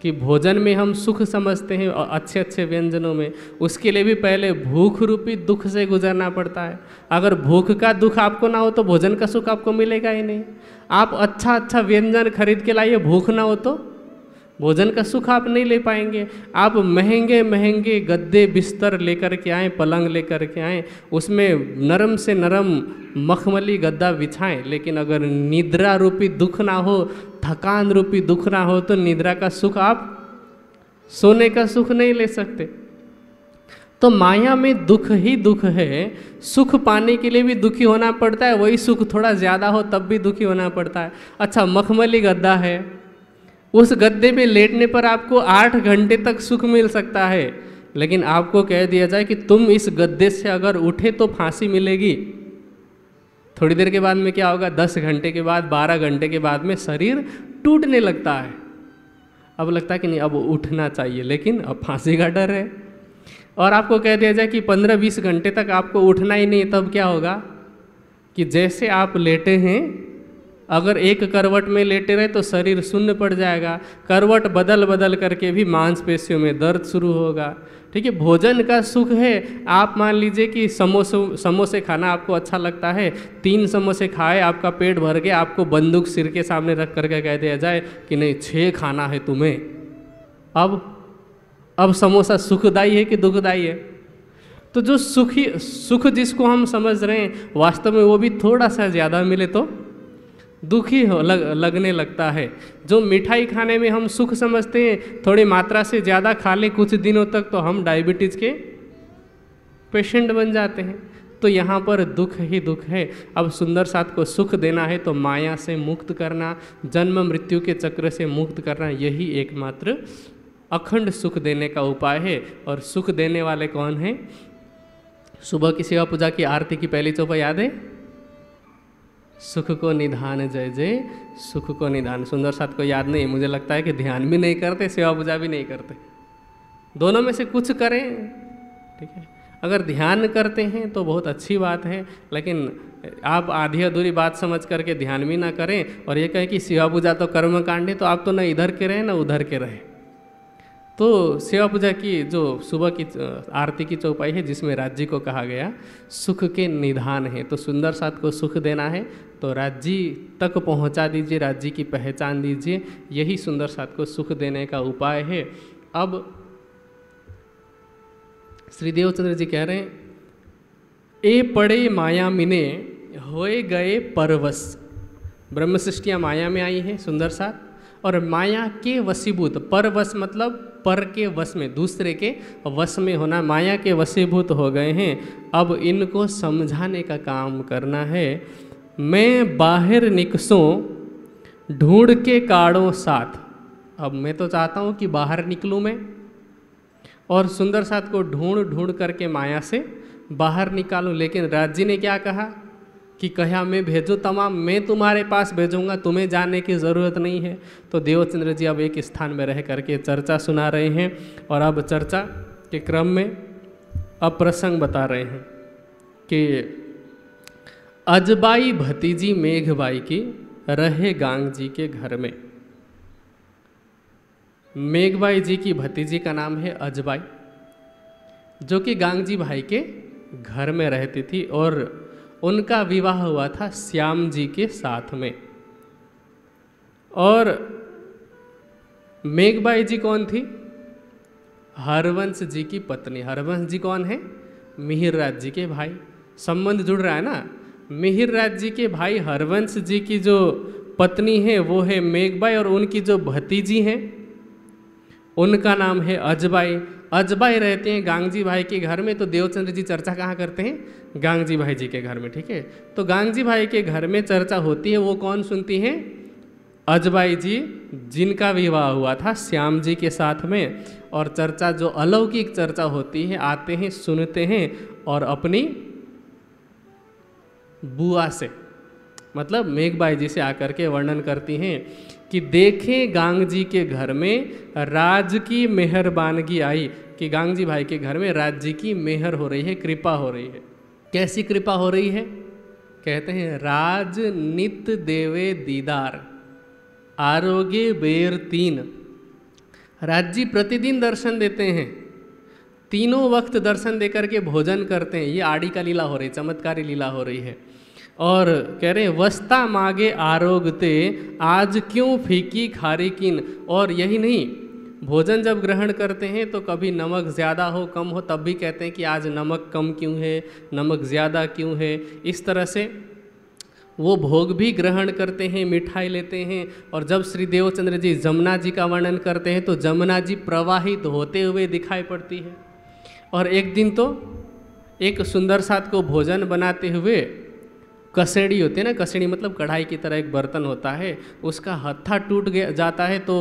कि भोजन में हम सुख समझते हैं और अच्छे अच्छे व्यंजनों में उसके लिए भी पहले भूख रूपी दुख से गुजरना पड़ता है अगर भूख का दुख आपको ना हो तो भोजन का सुख आपको मिलेगा ही नहीं आप अच्छा अच्छा व्यंजन खरीद के लाइए भूख ना हो तो भोजन का सुख आप नहीं ले पाएंगे आप महंगे महंगे गद्दे बिस्तर लेकर के आएँ पलंग लेकर के आएँ उसमें नरम से नरम मखमली गद्दा बिछाएं लेकिन अगर निद्रा रूपी दुख ना हो थकान रूपी दुख ना हो तो निद्रा का सुख आप सोने का सुख नहीं ले सकते तो माया में दुख ही दुख है सुख पाने के लिए भी दुखी होना पड़ता है वही सुख थोड़ा ज़्यादा हो तब भी दुखी होना पड़ता है अच्छा मखमली गद्दा है उस गद्दे में लेटने पर आपको आठ घंटे तक सुख मिल सकता है लेकिन आपको कह दिया जाए कि तुम इस गद्दे से अगर उठे तो फांसी मिलेगी थोड़ी देर के बाद में क्या होगा दस घंटे के बाद बारह घंटे के बाद में शरीर टूटने लगता है अब लगता है कि नहीं अब उठना चाहिए लेकिन अब फांसी का डर है और आपको कह दिया जाए कि पंद्रह बीस घंटे तक आपको उठना ही नहीं तब क्या होगा कि जैसे आप लेटे हैं अगर एक करवट में लेटे रहे तो शरीर शून्य पड़ जाएगा करवट बदल बदल करके भी मांसपेशियों में दर्द शुरू होगा ठीक है भोजन का सुख है आप मान लीजिए कि समोसे समोसे खाना आपको अच्छा लगता है तीन समोसे खाए आपका पेट भर गया आपको बंदूक सिर के सामने रख करके कह दिया जाए कि नहीं छः खाना है तुम्हें अब अब समोसा सुखदायी है कि दुखदायी है तो जो सुखी सुख जिसको हम समझ रहे हैं वास्तव में वो भी थोड़ा सा ज़्यादा मिले तो दुखी हो लग, लगने लगता है जो मिठाई खाने में हम सुख समझते हैं थोड़ी मात्रा से ज़्यादा खा लें कुछ दिनों तक तो हम डायबिटीज़ के पेशेंट बन जाते हैं तो यहाँ पर दुख ही दुख है अब सुंदर साथ को सुख देना है तो माया से मुक्त करना जन्म मृत्यु के चक्र से मुक्त करना यही एकमात्र अखंड सुख देने का उपाय है और सुख देने वाले कौन हैं सुबह की सेवा पूजा की आरती की पहली चौपा याद है सुख को निधान जय जय सुख को निधान सुंदर साथ को याद नहीं मुझे लगता है कि ध्यान भी नहीं करते सेवा पूजा भी नहीं करते दोनों में से कुछ करें ठीक है अगर ध्यान करते हैं तो बहुत अच्छी बात है लेकिन आप आधी अधूरी बात समझ करके ध्यान भी ना करें और ये कहें कि सेवा पूजा तो कर्म कांड है तो आप तो ना इधर के रहें ना उधर के रहें तो सेवा पूजा की जो सुबह की आरती की चौपाई है जिसमें राज्य को कहा गया सुख के निधान है तो सुंदर साथ को सुख देना है तो राज्य तक पहुंचा दीजिए राज्य की पहचान दीजिए यही सुंदर साथ को सुख देने का उपाय है अब श्री देवचंद्र जी कह रहे हैं ए पड़े माया मिने होए गए परवश ब्रह्म सृष्टियाँ माया में आई है सुंदर साथ और माया के वसीभूत परवश मतलब पर के वश में दूसरे के वश में होना माया के वशीभूत हो गए हैं अब इनको समझाने का काम करना है मैं बाहर निकसूँ ढूंढ के काड़ों साथ अब मैं तो चाहता हूँ कि बाहर निकलूँ मैं और सुंदर साथ को ढूंढ ढूंढ करके माया से बाहर निकालूँ लेकिन राज जी ने क्या कहा कि कहा हाँ, मैं भेजो तमाम मैं तुम्हारे पास भेजूंगा तुम्हें जाने की ज़रूरत नहीं है तो देवचंद्र जी अब एक स्थान में रह करके चर्चा सुना रहे हैं और अब चर्चा के क्रम में अब प्रसंग बता रहे हैं कि अजबाई भतीजी मेघबाई की रहे गांग जी के घर में मेघबाई जी की भतीजी का नाम है अजबाई जो कि गांग जी भाई के घर में रहती थी और उनका विवाह हुआ था श्याम जी के साथ में और मेघबाई जी कौन थी हरवंश जी की पत्नी हरवंश जी कौन है मिहिर राज जी के भाई संबंध जुड़ रहा है ना मिहिर राज जी के भाई हरवंश जी की जो पत्नी है वो है मेघबाई और उनकी जो भतीजी हैं उनका नाम है अजबाई अजबाई रहते हैं गांगजी भाई के घर में तो देवचंद्र जी चर्चा कहाँ करते हैं गांगजी भाई जी के घर में ठीक है तो गांगजी भाई के घर में चर्चा होती है वो कौन सुनती हैं अजबाई जी जिनका विवाह हुआ था श्याम जी के साथ में और चर्चा जो अलौकिक चर्चा होती है आते हैं सुनते हैं और अपनी बुआ से मतलब मेघबाई जी से आकर के वर्णन करती हैं कि देखें गांग जी के घर में राज की मेहरबानगी आई कि गांग जी भाई के घर में राज जी की मेहर हो रही है कृपा हो रही है कैसी कृपा हो रही है कहते हैं राज नित देवे दीदार आरोग्य बेर तीन राज जी प्रतिदिन दर्शन देते हैं तीनों वक्त दर्शन दे करके भोजन करते हैं ये आड़ी का लीला हो रही चमत्कारी लीला हो रही है और कह रहे हैं वस्ता मागे आरोगते आज क्यों फीकी खारी किन और यही नहीं भोजन जब ग्रहण करते हैं तो कभी नमक ज़्यादा हो कम हो तब भी कहते हैं कि आज नमक कम क्यों है नमक ज़्यादा क्यों है इस तरह से वो भोग भी ग्रहण करते हैं मिठाई लेते हैं और जब श्री देवचंद्र जी जमुना जी का वर्णन करते हैं तो जमुना जी प्रवाहित होते हुए दिखाई पड़ती है और एक दिन तो एक सुंदर साथ को भोजन बनाते हुए कसड़ी होती है ना कसड़ी मतलब कढ़ाई की तरह एक बर्तन होता है उसका हत्था टूट गया जाता है तो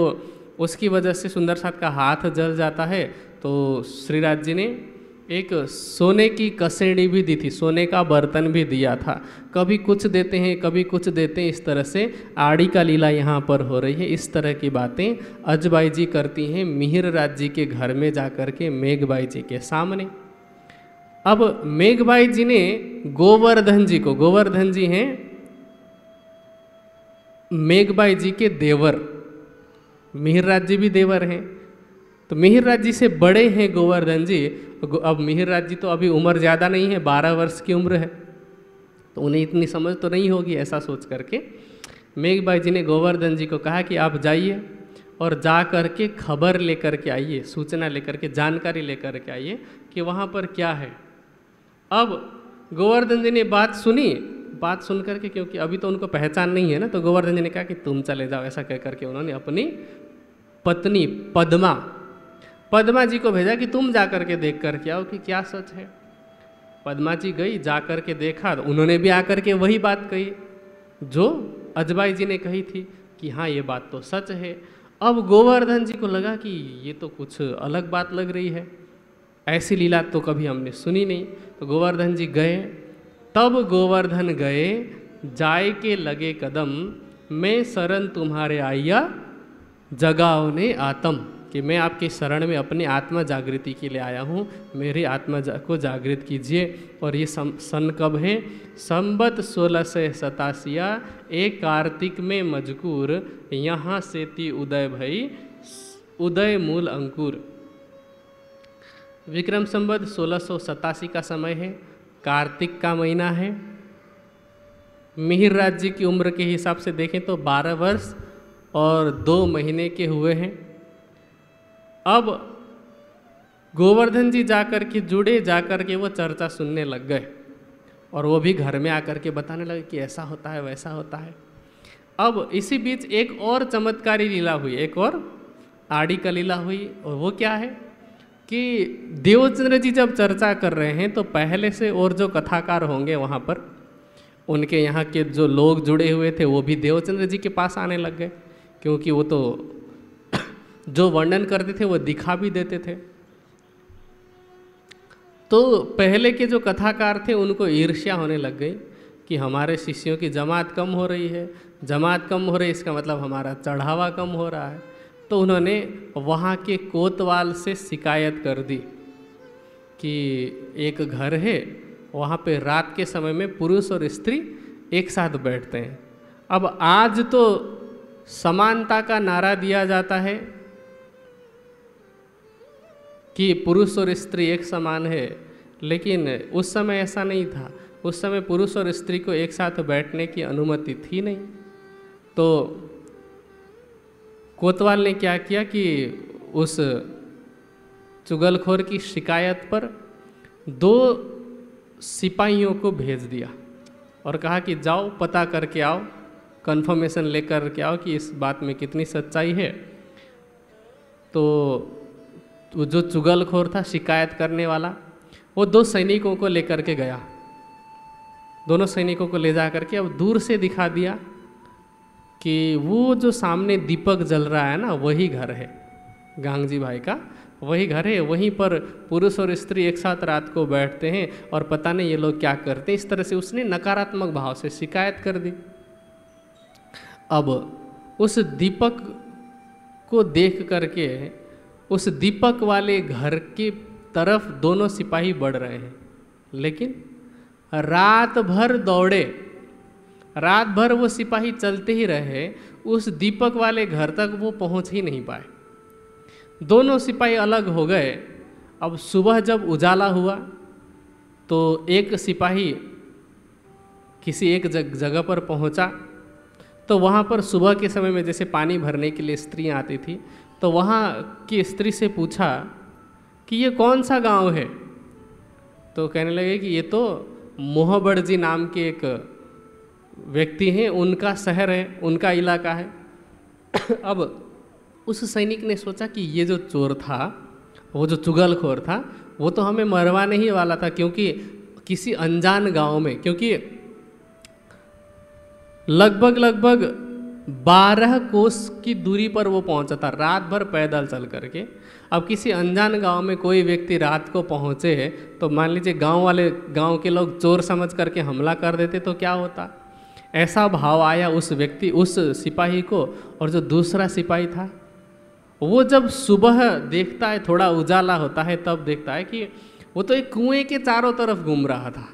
उसकी वजह से सुंदर साथ का हाथ जल जाता है तो श्रीराज जी ने एक सोने की कसैड़ी भी दी थी सोने का बर्तन भी दिया था कभी कुछ देते हैं कभी कुछ देते हैं इस तरह से आड़ी का लीला यहाँ पर हो रही है इस तरह की बातें अजबाई जी करती हैं मिहिर राज जी के घर में जा कर के मेघबाई जी के सामने अब मेघ जी ने गोवर्धन जी को गोवर्धन जी हैं मेघबाई जी के देवर मिहिरराज जी भी देवर हैं तो मिहिरराज जी से बड़े हैं गोवर्धन जी अब मिहिरराज जी तो अभी उम्र ज़्यादा नहीं है बारह वर्ष की उम्र है तो उन्हें इतनी समझ तो नहीं होगी ऐसा सोच करके मेघबाई जी ने गोवर्धन जी को कहा कि आप जाइए और जा कर के खबर लेकर के आइए सूचना लेकर के जानकारी लेकर के आइए कि वहाँ पर क्या है अब गोवर्धन जी ने बात सुनी बात सुन करके क्योंकि अभी तो उनको पहचान नहीं है ना तो गोवर्धन जी ने कहा कि तुम चले जाओ ऐसा कह करके उन्होंने अपनी पत्नी पद्मा पद्मा जी को भेजा कि तुम जा करके देख करके आओ कि क्या सच है पद्मा जी गई जा करके देखा तो उन्होंने भी आकर के वही बात कही जो अजबाई जी ने कही थी कि हाँ ये बात तो सच है अब गोवर्धन जी को लगा कि ये तो कुछ अलग बात लग रही है ऐसी लीला तो कभी हमने सुनी नहीं गोवर्धन जी गए तब गोवर्धन गए जाय के लगे कदम मैं शरण तुम्हारे आइया जगाओ ने आत्म कि मैं आपके शरण में अपने आत्मा जागृति के लिए आया हूँ मेरे आत्मा जा, को जागृत कीजिए और ये सम, सन कब है संबत सोलह सौ सतासिया एक कार्तिक में मजकूर यहाँ से ती उदय भई उदय मूल अंकुर विक्रम संबद्ध सोलह का समय है कार्तिक का महीना है मिहिर राज्य जी की उम्र के हिसाब से देखें तो 12 वर्ष और दो महीने के हुए हैं अब गोवर्धन जी जाकर के जुड़े जाकर के वो चर्चा सुनने लग गए और वो भी घर में आकर के बताने लगे कि ऐसा होता है वैसा होता है अब इसी बीच एक और चमत्कारी लीला हुई एक और आड़ी का लीला हुई और वो क्या है कि देवचंद्र जी जब चर्चा कर रहे हैं तो पहले से और जो कथाकार होंगे वहाँ पर उनके यहाँ के जो लोग जुड़े हुए थे वो भी देवचंद्र जी के पास आने लग गए क्योंकि वो तो जो वर्णन करते थे वो दिखा भी देते थे तो पहले के जो कथाकार थे उनको ईर्ष्या होने लग गई कि हमारे शिष्यों की जमात कम हो रही है जमात कम हो रही है इसका मतलब हमारा चढ़ावा कम हो रहा है तो उन्होंने वहाँ के कोतवाल से शिकायत कर दी कि एक घर है वहाँ पे रात के समय में पुरुष और स्त्री एक साथ बैठते हैं अब आज तो समानता का नारा दिया जाता है कि पुरुष और स्त्री एक समान है लेकिन उस समय ऐसा नहीं था उस समय पुरुष और स्त्री को एक साथ बैठने की अनुमति थी नहीं तो कोतवाल ने क्या किया कि उस चुगलखोर की शिकायत पर दो सिपाहियों को भेज दिया और कहा कि जाओ पता करके आओ कंफर्मेशन लेकर के आओ कि इस बात में कितनी सच्चाई है तो जो चुगलखोर था शिकायत करने वाला वो दो सैनिकों को लेकर के गया दोनों सैनिकों को ले जा करके अब दूर से दिखा दिया कि वो जो सामने दीपक जल रहा है ना वही घर है गांगजी भाई का वही घर है वहीं पर पुरुष और स्त्री एक साथ रात को बैठते हैं और पता नहीं ये लोग क्या करते हैं इस तरह से उसने नकारात्मक भाव से शिकायत कर दी अब उस दीपक को देख करके उस दीपक वाले घर के तरफ दोनों सिपाही बढ़ रहे हैं लेकिन रात भर दौड़े रात भर वो सिपाही चलते ही रहे उस दीपक वाले घर तक वो पहुंच ही नहीं पाए दोनों सिपाही अलग हो गए अब सुबह जब उजाला हुआ तो एक सिपाही किसी एक जगह पर पहुंचा तो वहाँ पर सुबह के समय में जैसे पानी भरने के लिए स्त्री आती थी तो वहाँ की स्त्री से पूछा कि ये कौन सा गांव है तो कहने लगे कि ये तो मोहबड़जी नाम के एक व्यक्ति हैं उनका शहर है उनका इलाका है अब उस सैनिक ने सोचा कि ये जो चोर था वो जो चुगलखोर था वो तो हमें मरवाने ही वाला था क्योंकि किसी अनजान गांव में क्योंकि लगभग लगभग बारह कोस की दूरी पर वो पहुंचा था रात भर पैदल चल करके अब किसी अनजान गांव में कोई व्यक्ति रात को पहुंचे है तो मान लीजिए गांव वाले गांव के लोग चोर समझ करके हमला कर देते तो क्या होता ऐसा भाव आया उस व्यक्ति उस सिपाही को और जो दूसरा सिपाही था वो जब सुबह देखता है थोड़ा उजाला होता है तब देखता है कि वो तो एक कुएं के चारों तरफ घूम रहा था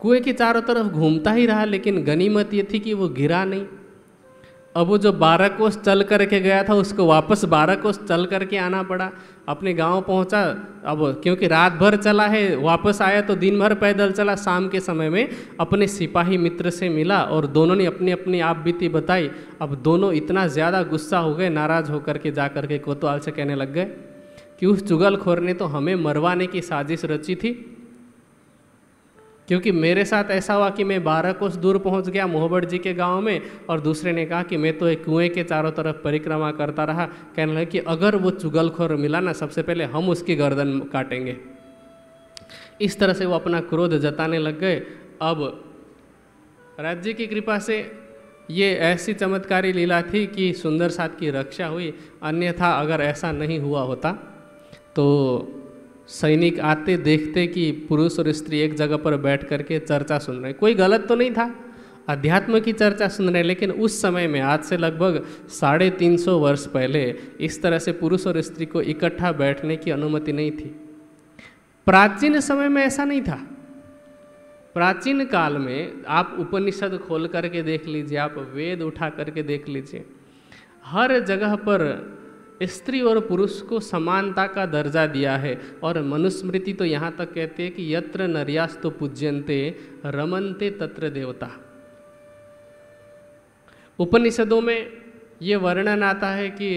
कुएं के चारों तरफ घूमता ही रहा लेकिन गनीमत ये थी कि वो गिरा नहीं अब वो जो बारह कोस चल करके गया था उसको वापस बारह कोस चल करके आना पड़ा अपने गांव पहुंचा अब क्योंकि रात भर चला है वापस आया तो दिन भर पैदल चला शाम के समय में अपने सिपाही मित्र से मिला और दोनों ने अपनी अपनी आप बीती बताई अब दोनों इतना ज़्यादा गुस्सा हो गए नाराज़ होकर के जा करके कोतवाल से कहने लग गए कि उस चुगलखोर ने तो हमें मरवाने की साजिश रची थी क्योंकि मेरे साथ ऐसा हुआ कि मैं बारह कोस दूर पहुंच गया मोहबट जी के गांव में और दूसरे ने कहा कि मैं तो एक कुएं के चारों तरफ परिक्रमा करता रहा कहने लगा कि अगर वो चुगलखोर मिला ना सबसे पहले हम उसकी गर्दन काटेंगे इस तरह से वो अपना क्रोध जताने लग गए अब राज्य की कृपा से ये ऐसी चमत्कारी लीला थी कि सुंदर साथ की रक्षा हुई अन्यथा अगर ऐसा नहीं हुआ होता तो सैनिक आते देखते कि पुरुष और स्त्री एक जगह पर बैठ करके चर्चा सुन रहे कोई गलत तो नहीं था अध्यात्म की चर्चा सुन रहे लेकिन उस समय में आज से लगभग साढ़े तीन सौ वर्ष पहले इस तरह से पुरुष और स्त्री को इकट्ठा बैठने की अनुमति नहीं थी प्राचीन समय में ऐसा नहीं था प्राचीन काल में आप उपनिषद खोल करके देख लीजिए आप वेद उठा करके देख लीजिए हर जगह पर स्त्री और पुरुष को समानता का दर्जा दिया है और मनुस्मृति तो यहाँ तक कहते हैं कि यत्र नर्यास्तो पूज्यंते रमनते तत्र देवता उपनिषदों में ये वर्णन आता है कि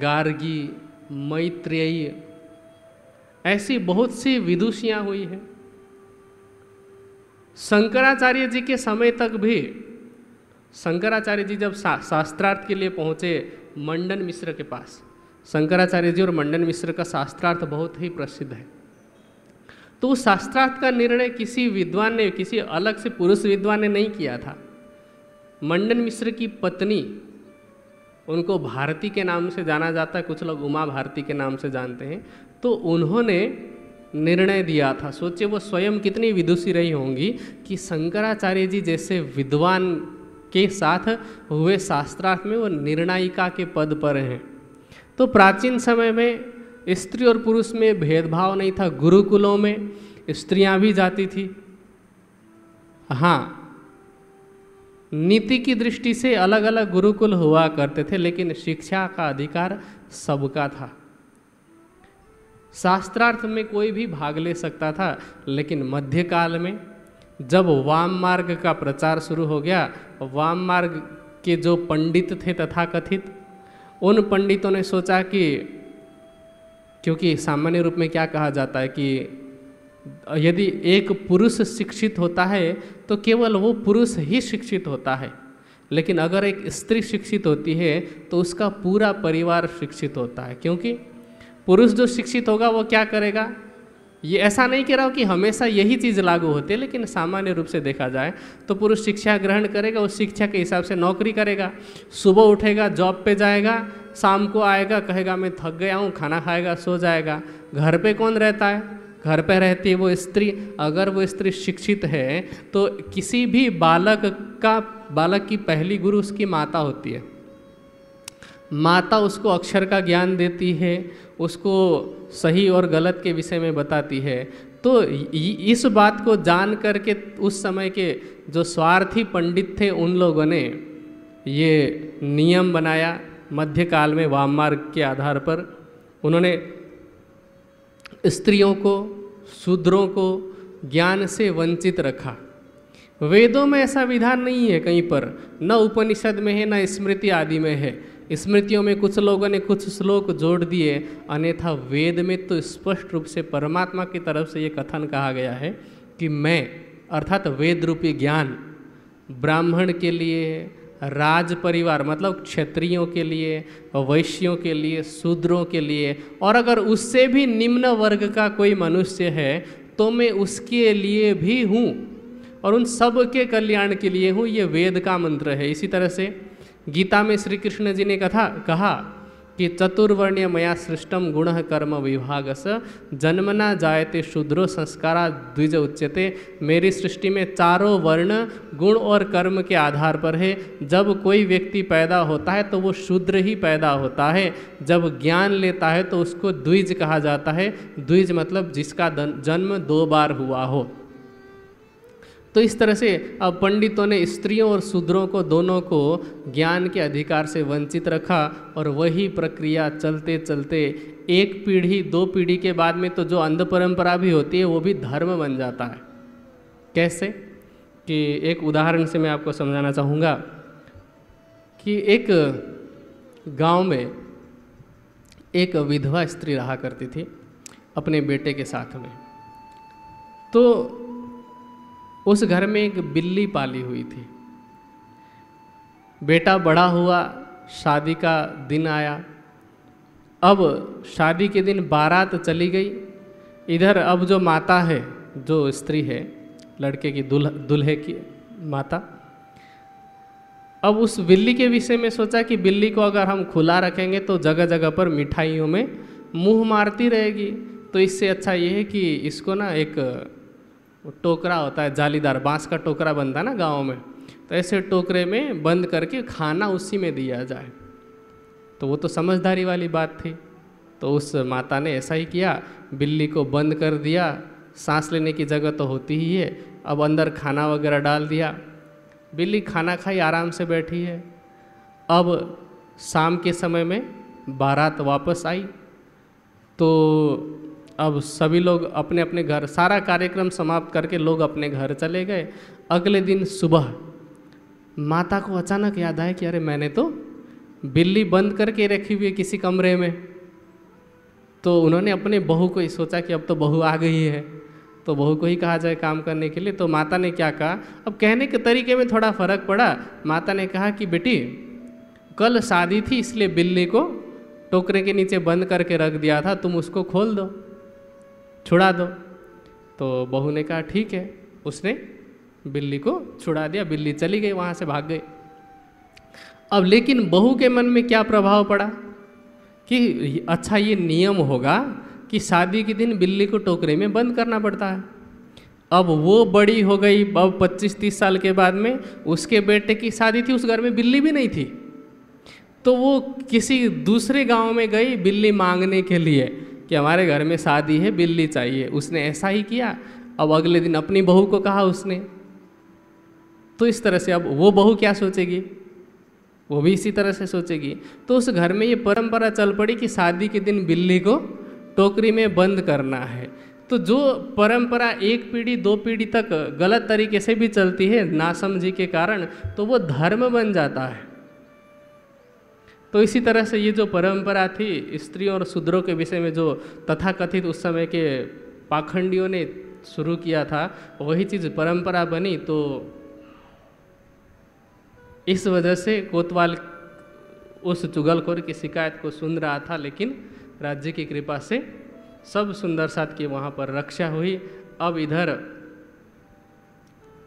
गार्गी मैत्रेयी ऐसी बहुत सी विदुषियाँ हुई हैं शंकराचार्य जी के समय तक भी शंकराचार्य जी जब शास्त्रार्थ के लिए पहुँचे मंडन मिश्र के पास शंकराचार्य जी और मंडन मिश्र का शास्त्रार्थ बहुत ही प्रसिद्ध है तो उस शास्त्रार्थ का निर्णय किसी विद्वान ने किसी अलग से पुरुष विद्वान ने नहीं किया था मंडन मिश्र की पत्नी उनको भारती के नाम से जाना जाता है कुछ लोग उमा भारती के नाम से जानते हैं तो उन्होंने निर्णय दिया था सोचिए वो स्वयं कितनी विदुषी रही होंगी कि शंकराचार्य जी जैसे विद्वान के साथ हुए शास्त्रार्थ में वो निर्णायिका के पद पर हैं तो प्राचीन समय में स्त्री और पुरुष में भेदभाव नहीं था गुरुकुलों में स्त्रियां भी जाती थी हाँ नीति की दृष्टि से अलग अलग गुरुकुल हुआ करते थे लेकिन शिक्षा का अधिकार सबका था शास्त्रार्थ में कोई भी भाग ले सकता था लेकिन मध्यकाल में जब वाम मार्ग का प्रचार शुरू हो गया वाम मार्ग के जो पंडित थे तथा कथित उन पंडितों ने सोचा कि क्योंकि सामान्य रूप में क्या कहा जाता है कि यदि एक पुरुष शिक्षित होता है तो केवल वो पुरुष ही शिक्षित होता है लेकिन अगर एक स्त्री शिक्षित होती है तो उसका पूरा परिवार शिक्षित होता है क्योंकि पुरुष जो शिक्षित होगा वो क्या करेगा ये ऐसा नहीं कह रहा हूँ कि हमेशा यही चीज़ लागू होती है लेकिन सामान्य रूप से देखा जाए तो पुरुष शिक्षा ग्रहण करेगा उस शिक्षा के हिसाब से नौकरी करेगा सुबह उठेगा जॉब पे जाएगा शाम को आएगा कहेगा मैं थक गया हूँ खाना खाएगा सो जाएगा घर पे कौन रहता है घर पे रहती है वो स्त्री अगर वो स्त्री शिक्षित है तो किसी भी बालक का बालक की पहली गुरु उसकी माता होती है माता उसको अक्षर का ज्ञान देती है उसको सही और गलत के विषय में बताती है तो इस बात को जान करके उस समय के जो स्वार्थी पंडित थे उन लोगों ने ये नियम बनाया मध्यकाल में वाम मार्ग के आधार पर उन्होंने स्त्रियों को शूद्रों को ज्ञान से वंचित रखा वेदों में ऐसा विधान नहीं है कहीं पर न उपनिषद में है न स्मृति आदि में है स्मृतियों में कुछ लोगों ने कुछ श्लोक जोड़ दिए अन्यथा वेद में तो स्पष्ट रूप से परमात्मा की तरफ से ये कथन कहा गया है कि मैं अर्थात वेद रूपी ज्ञान ब्राह्मण के लिए राज परिवार मतलब क्षत्रियों के लिए वैश्यों के लिए शूद्रों के लिए और अगर उससे भी निम्न वर्ग का कोई मनुष्य है तो मैं उसके लिए भी हूँ और उन सब के कल्याण के लिए हूँ ये वेद का मंत्र है इसी तरह से गीता में श्री कृष्ण जी ने कथा कहा कि चतुर्वर्ण्य मया सृष्टम गुण कर्म विभाग स जन्मना जायते शूद्रो संस्कारा द्विज उच्यते मेरी सृष्टि में चारों वर्ण गुण और कर्म के आधार पर है जब कोई व्यक्ति पैदा होता है तो वो शूद्र ही पैदा होता है जब ज्ञान लेता है तो उसको द्विज कहा जाता है द्विज मतलब जिसका जन्म दो बार हुआ हो तो इस तरह से अब पंडितों ने स्त्रियों और शूद्रों को दोनों को ज्ञान के अधिकार से वंचित रखा और वही प्रक्रिया चलते चलते एक पीढ़ी दो पीढ़ी के बाद में तो जो अंध परंपरा भी होती है वो भी धर्म बन जाता है कैसे कि एक उदाहरण से मैं आपको समझाना चाहूँगा कि एक गांव में एक विधवा स्त्री रहा करती थी अपने बेटे के साथ में तो उस घर में एक बिल्ली पाली हुई थी बेटा बड़ा हुआ शादी का दिन आया अब शादी के दिन बारात चली गई इधर अब जो माता है जो स्त्री है लड़के की दुल्ह दुल्हे की माता अब उस बिल्ली के विषय में सोचा कि बिल्ली को अगर हम खुला रखेंगे तो जगह जगह पर मिठाइयों में मुंह मारती रहेगी तो इससे अच्छा ये है कि इसको ना एक वो टोकरा होता है जालीदार बांस का टोकरा बनता ना गाँव में तो ऐसे टोकरे में बंद करके खाना उसी में दिया जाए तो वो तो समझदारी वाली बात थी तो उस माता ने ऐसा ही किया बिल्ली को बंद कर दिया सांस लेने की जगह तो होती ही है अब अंदर खाना वगैरह डाल दिया बिल्ली खाना खाई आराम से बैठी है अब शाम के समय में बारात वापस आई तो अब सभी लोग अपने अपने घर सारा कार्यक्रम समाप्त करके लोग अपने घर चले गए अगले दिन सुबह माता को अचानक याद आया कि अरे मैंने तो बिल्ली बंद करके रखी हुई है किसी कमरे में तो उन्होंने अपने बहू को ही सोचा कि अब तो बहू आ गई है तो बहू को ही कहा जाए काम करने के लिए तो माता ने क्या कहा अब कहने के तरीके में थोड़ा फर्क पड़ा माता ने कहा कि बेटी कल शादी थी इसलिए बिल्ली को टोकरे के नीचे बंद करके रख दिया था तुम उसको खोल दो छुड़ा दो तो बहू ने कहा ठीक है उसने बिल्ली को छुड़ा दिया बिल्ली चली गई वहाँ से भाग गई अब लेकिन बहू के मन में क्या प्रभाव पड़ा कि अच्छा ये नियम होगा कि शादी के दिन बिल्ली को टोकरे में बंद करना पड़ता है अब वो बड़ी हो गई अब 25-30 साल के बाद में उसके बेटे की शादी थी उस घर में बिल्ली भी नहीं थी तो वो किसी दूसरे गांव में गई बिल्ली मांगने के लिए कि हमारे घर में शादी है बिल्ली चाहिए उसने ऐसा ही किया अब अगले दिन अपनी बहू को कहा उसने तो इस तरह से अब वो बहू क्या सोचेगी वो भी इसी तरह से सोचेगी तो उस घर में ये परंपरा चल पड़ी कि शादी के दिन बिल्ली को टोकरी में बंद करना है तो जो परंपरा एक पीढ़ी दो पीढ़ी तक गलत तरीके से भी चलती है नासमझी के कारण तो वो धर्म बन जाता है तो इसी तरह से ये जो परंपरा थी स्त्रियों और शूद्रों के विषय में जो तथाकथित उस समय के पाखंडियों ने शुरू किया था वही चीज़ परंपरा बनी तो इस वजह से कोतवाल उस चुगलखोर की शिकायत को सुन रहा था लेकिन राज्य की कृपा से सब सुंदर साथ की वहाँ पर रक्षा हुई अब इधर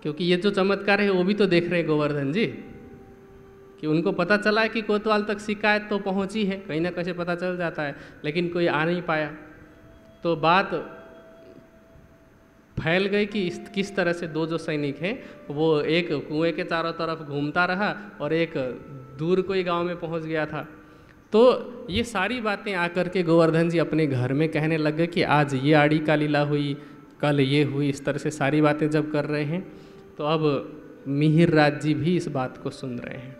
क्योंकि ये जो चमत्कार है वो भी तो देख रहे हैं गोवर्धन जी कि उनको पता चला है कि कोतवाल तक शिकायत तो पहुंची है कहीं ना कहीं से पता चल जाता है लेकिन कोई आ नहीं पाया तो बात फैल गई कि इस किस तरह से दो जो सैनिक हैं वो एक कुएं के चारों तरफ घूमता रहा और एक दूर कोई गांव में पहुंच गया था तो ये सारी बातें आकर के गोवर्धन जी अपने घर में कहने लग गए कि आज ये आड़ी का लीला हुई कल ये हुई इस तरह से सारी बातें जब कर रहे हैं तो अब मिहिर राज जी भी इस बात को सुन रहे हैं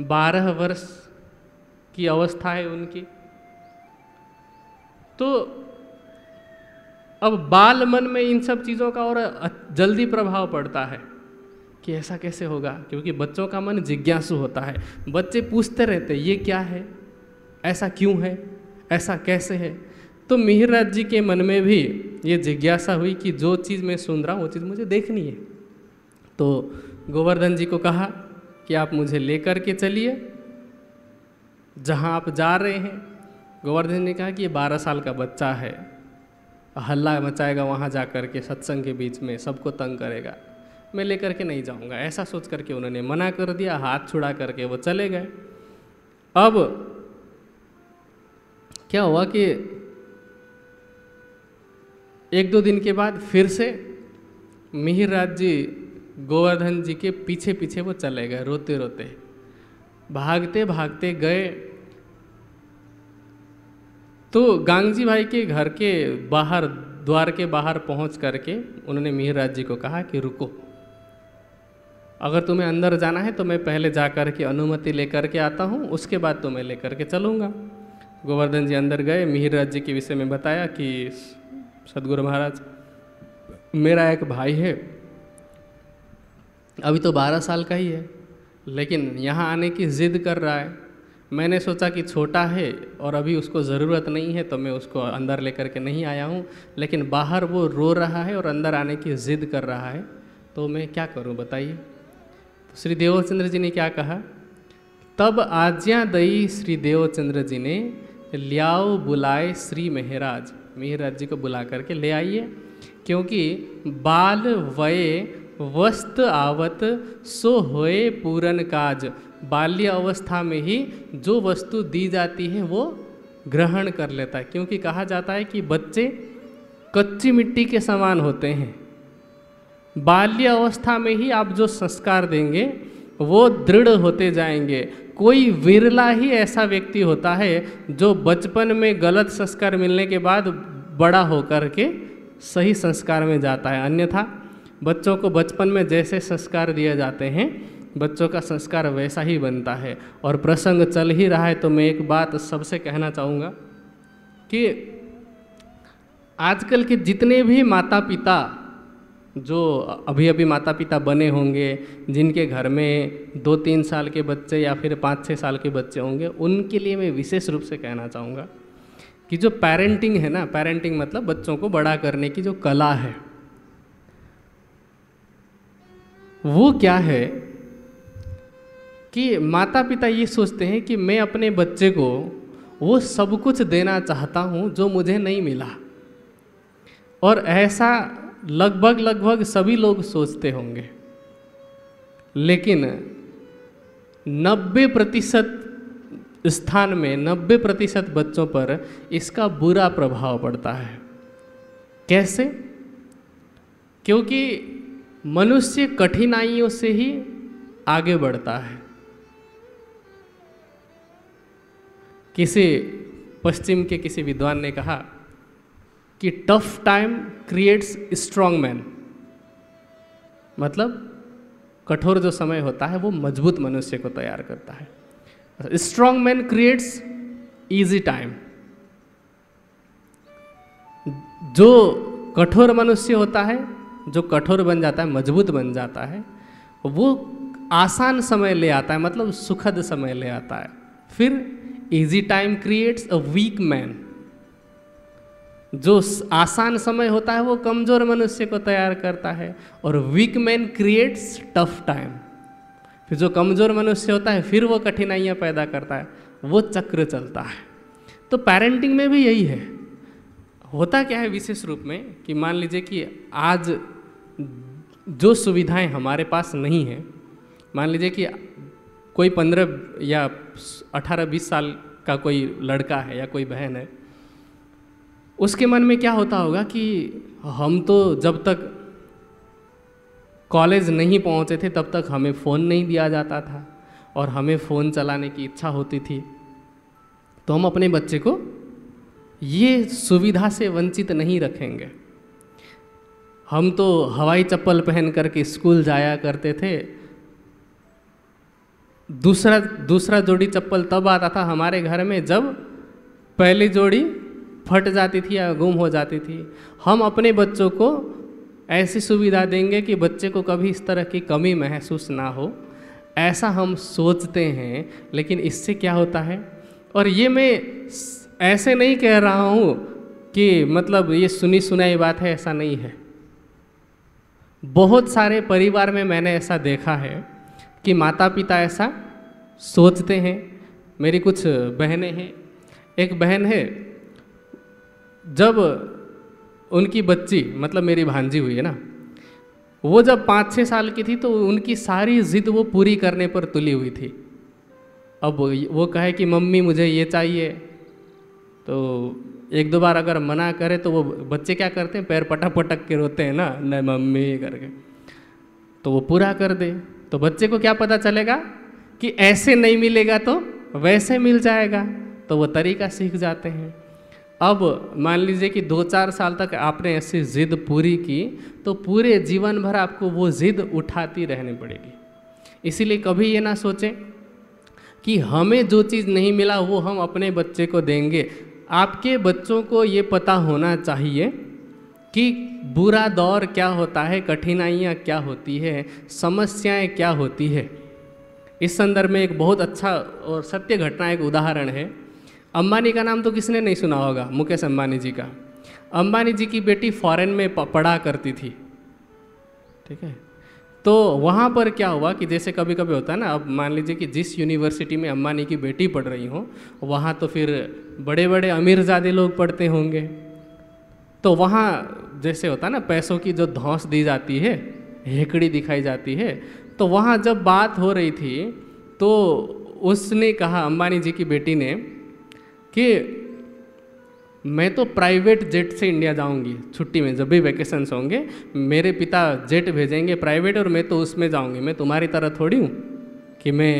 बारह वर्ष की अवस्था है उनकी तो अब बाल मन में इन सब चीज़ों का और जल्दी प्रभाव पड़ता है कि ऐसा कैसे होगा क्योंकि बच्चों का मन जिज्ञासु होता है बच्चे पूछते रहते ये क्या है ऐसा क्यों है ऐसा कैसे है तो मिहिर राज जी के मन में भी ये जिज्ञासा हुई कि जो चीज़ मैं सुन रहा हूँ वो चीज़ मुझे देखनी है तो गोवर्धन जी को कहा कि आप मुझे लेकर के चलिए जहाँ आप जा रहे हैं गोवर्धन ने कहा कि ये बारह साल का बच्चा है हल्ला मचाएगा वहाँ जा कर के सत्संग के बीच में सबको तंग करेगा मैं लेकर के नहीं जाऊँगा ऐसा सोच करके उन्होंने मना कर दिया हाथ छुड़ा करके वो चले गए अब क्या हुआ कि एक दो दिन के बाद फिर से मिहिर राज जी गोवर्धन जी के पीछे पीछे वो चले गए रोते रोते भागते भागते गए तो गांगजी भाई के घर के बाहर द्वार के बाहर पहुंच करके उन्होंने मिहिरराज जी को कहा कि रुको अगर तुम्हें अंदर जाना है तो मैं पहले जा कर के अनुमति लेकर के आता हूँ उसके बाद तुम्हें लेकर के चलूँगा गोवर्धन जी अंदर गए मिहिरराज जी के विषय में बताया कि सदगुरु महाराज मेरा एक भाई है अभी तो बारह साल का ही है लेकिन यहाँ आने की ज़िद कर रहा है मैंने सोचा कि छोटा है और अभी उसको ज़रूरत नहीं है तो मैं उसको अंदर लेकर के नहीं आया हूँ लेकिन बाहर वो रो रहा है और अंदर आने की ज़िद कर रहा है तो मैं क्या करूँ बताइए तो श्री देवचंद्र जी ने क्या कहा तब आज्ञा दई श्री देवचंद्र जी ने लियाओ बुलाए श्री मेहराज मेहराज जी को बुला करके ले आइए क्योंकि बाल वय वस्त आवत सो होए पूरन काज बाल्य अवस्था में ही जो वस्तु दी जाती है वो ग्रहण कर लेता है क्योंकि कहा जाता है कि बच्चे कच्ची मिट्टी के समान होते हैं बाल्य अवस्था में ही आप जो संस्कार देंगे वो दृढ़ होते जाएंगे कोई विरला ही ऐसा व्यक्ति होता है जो बचपन में गलत संस्कार मिलने के बाद बड़ा होकर के सही संस्कार में जाता है अन्यथा बच्चों को बचपन में जैसे संस्कार दिए जाते हैं बच्चों का संस्कार वैसा ही बनता है और प्रसंग चल ही रहा है तो मैं एक बात सबसे कहना चाहूँगा कि आजकल के जितने भी माता पिता जो अभी अभी माता पिता बने होंगे जिनके घर में दो तीन साल के बच्चे या फिर पाँच छः साल के बच्चे होंगे उनके लिए मैं विशेष रूप से कहना चाहूँगा कि जो पेरेंटिंग है ना पेरेंटिंग मतलब बच्चों को बड़ा करने की जो कला है वो क्या है कि माता पिता ये सोचते हैं कि मैं अपने बच्चे को वो सब कुछ देना चाहता हूँ जो मुझे नहीं मिला और ऐसा लगभग लगभग सभी लोग सोचते होंगे लेकिन 90 प्रतिशत स्थान में 90 प्रतिशत बच्चों पर इसका बुरा प्रभाव पड़ता है कैसे क्योंकि मनुष्य कठिनाइयों से ही आगे बढ़ता है किसी पश्चिम के किसी विद्वान ने कहा कि tough time creates strong man मतलब कठोर जो समय होता है वो मजबूत मनुष्य को तैयार करता है strong man creates easy time जो कठोर मनुष्य होता है जो कठोर बन जाता है मजबूत बन जाता है वो आसान समय ले आता है मतलब सुखद समय ले आता है फिर easy time creates a weak man जो आसान समय होता है वो कमज़ोर मनुष्य को तैयार करता है और weak man creates tough time फिर जो कमज़ोर मनुष्य होता है फिर वो कठिनाइयाँ पैदा करता है वो चक्र चलता है तो पेरेंटिंग में भी यही है होता क्या है विशेष रूप में कि मान लीजिए कि आज जो सुविधाएं हमारे पास नहीं हैं मान लीजिए कि कोई पंद्रह या अठारह बीस साल का कोई लड़का है या कोई बहन है उसके मन में क्या होता होगा कि हम तो जब तक कॉलेज नहीं पहुंचे थे तब तक हमें फ़ोन नहीं दिया जाता था और हमें फ़ोन चलाने की इच्छा होती थी तो हम अपने बच्चे को ये सुविधा से वंचित नहीं रखेंगे हम तो हवाई चप्पल पहन करके स्कूल जाया करते थे दूसरा दूसरा जोड़ी चप्पल तब आता था हमारे घर में जब पहली जोड़ी फट जाती थी या गुम हो जाती थी हम अपने बच्चों को ऐसी सुविधा देंगे कि बच्चे को कभी इस तरह की कमी महसूस ना हो ऐसा हम सोचते हैं लेकिन इससे क्या होता है और ये मैं ऐसे नहीं कह रहा हूँ कि मतलब ये सुनी सुनाई बात है ऐसा नहीं है बहुत सारे परिवार में मैंने ऐसा देखा है कि माता पिता ऐसा सोचते हैं मेरी कुछ बहनें हैं एक बहन है जब उनकी बच्ची मतलब मेरी भांजी हुई है ना वो जब पाँच छः साल की थी तो उनकी सारी जिद वो पूरी करने पर तुली हुई थी अब वो कहे कि मम्मी मुझे ये चाहिए तो एक दो बार अगर मना करे तो वो बच्चे क्या करते हैं पैर पटक पटक के रोते हैं ना नहीं मम्मी करके तो वो पूरा कर दे तो बच्चे को क्या पता चलेगा कि ऐसे नहीं मिलेगा तो वैसे मिल जाएगा तो वो तरीका सीख जाते हैं अब मान लीजिए कि दो चार साल तक आपने ऐसी ज़िद पूरी की तो पूरे जीवन भर आपको वो ज़िद उठाती रहनी पड़ेगी इसीलिए कभी ये ना सोचें कि हमें जो चीज़ नहीं मिला वो हम अपने बच्चे को देंगे आपके बच्चों को ये पता होना चाहिए कि बुरा दौर क्या होता है कठिनाइयाँ क्या होती है समस्याएं क्या होती है इस संदर्भ में एक बहुत अच्छा और सत्य घटना एक उदाहरण है अंबानी का नाम तो किसने नहीं सुना होगा मुकेश अंबानी जी का अंबानी जी की बेटी फॉरेन में पढ़ा करती थी ठीक है तो वहाँ पर क्या हुआ कि जैसे कभी कभी होता है ना अब मान लीजिए कि जिस यूनिवर्सिटी में अम्बानी की बेटी पढ़ रही हो वहाँ तो फिर बड़े बड़े अमीरजादे लोग पढ़ते होंगे तो वहाँ जैसे होता है ना पैसों की जो धौस दी जाती है हेकड़ी दिखाई जाती है तो वहाँ जब बात हो रही थी तो उसने कहा अम्बानी जी की बेटी ने कि मैं तो प्राइवेट जेट से इंडिया जाऊंगी छुट्टी में जब भी वैकेशंस होंगे मेरे पिता जेट भेजेंगे प्राइवेट और मैं तो उसमें जाऊंगी मैं तुम्हारी तरह थोड़ी हूँ कि मैं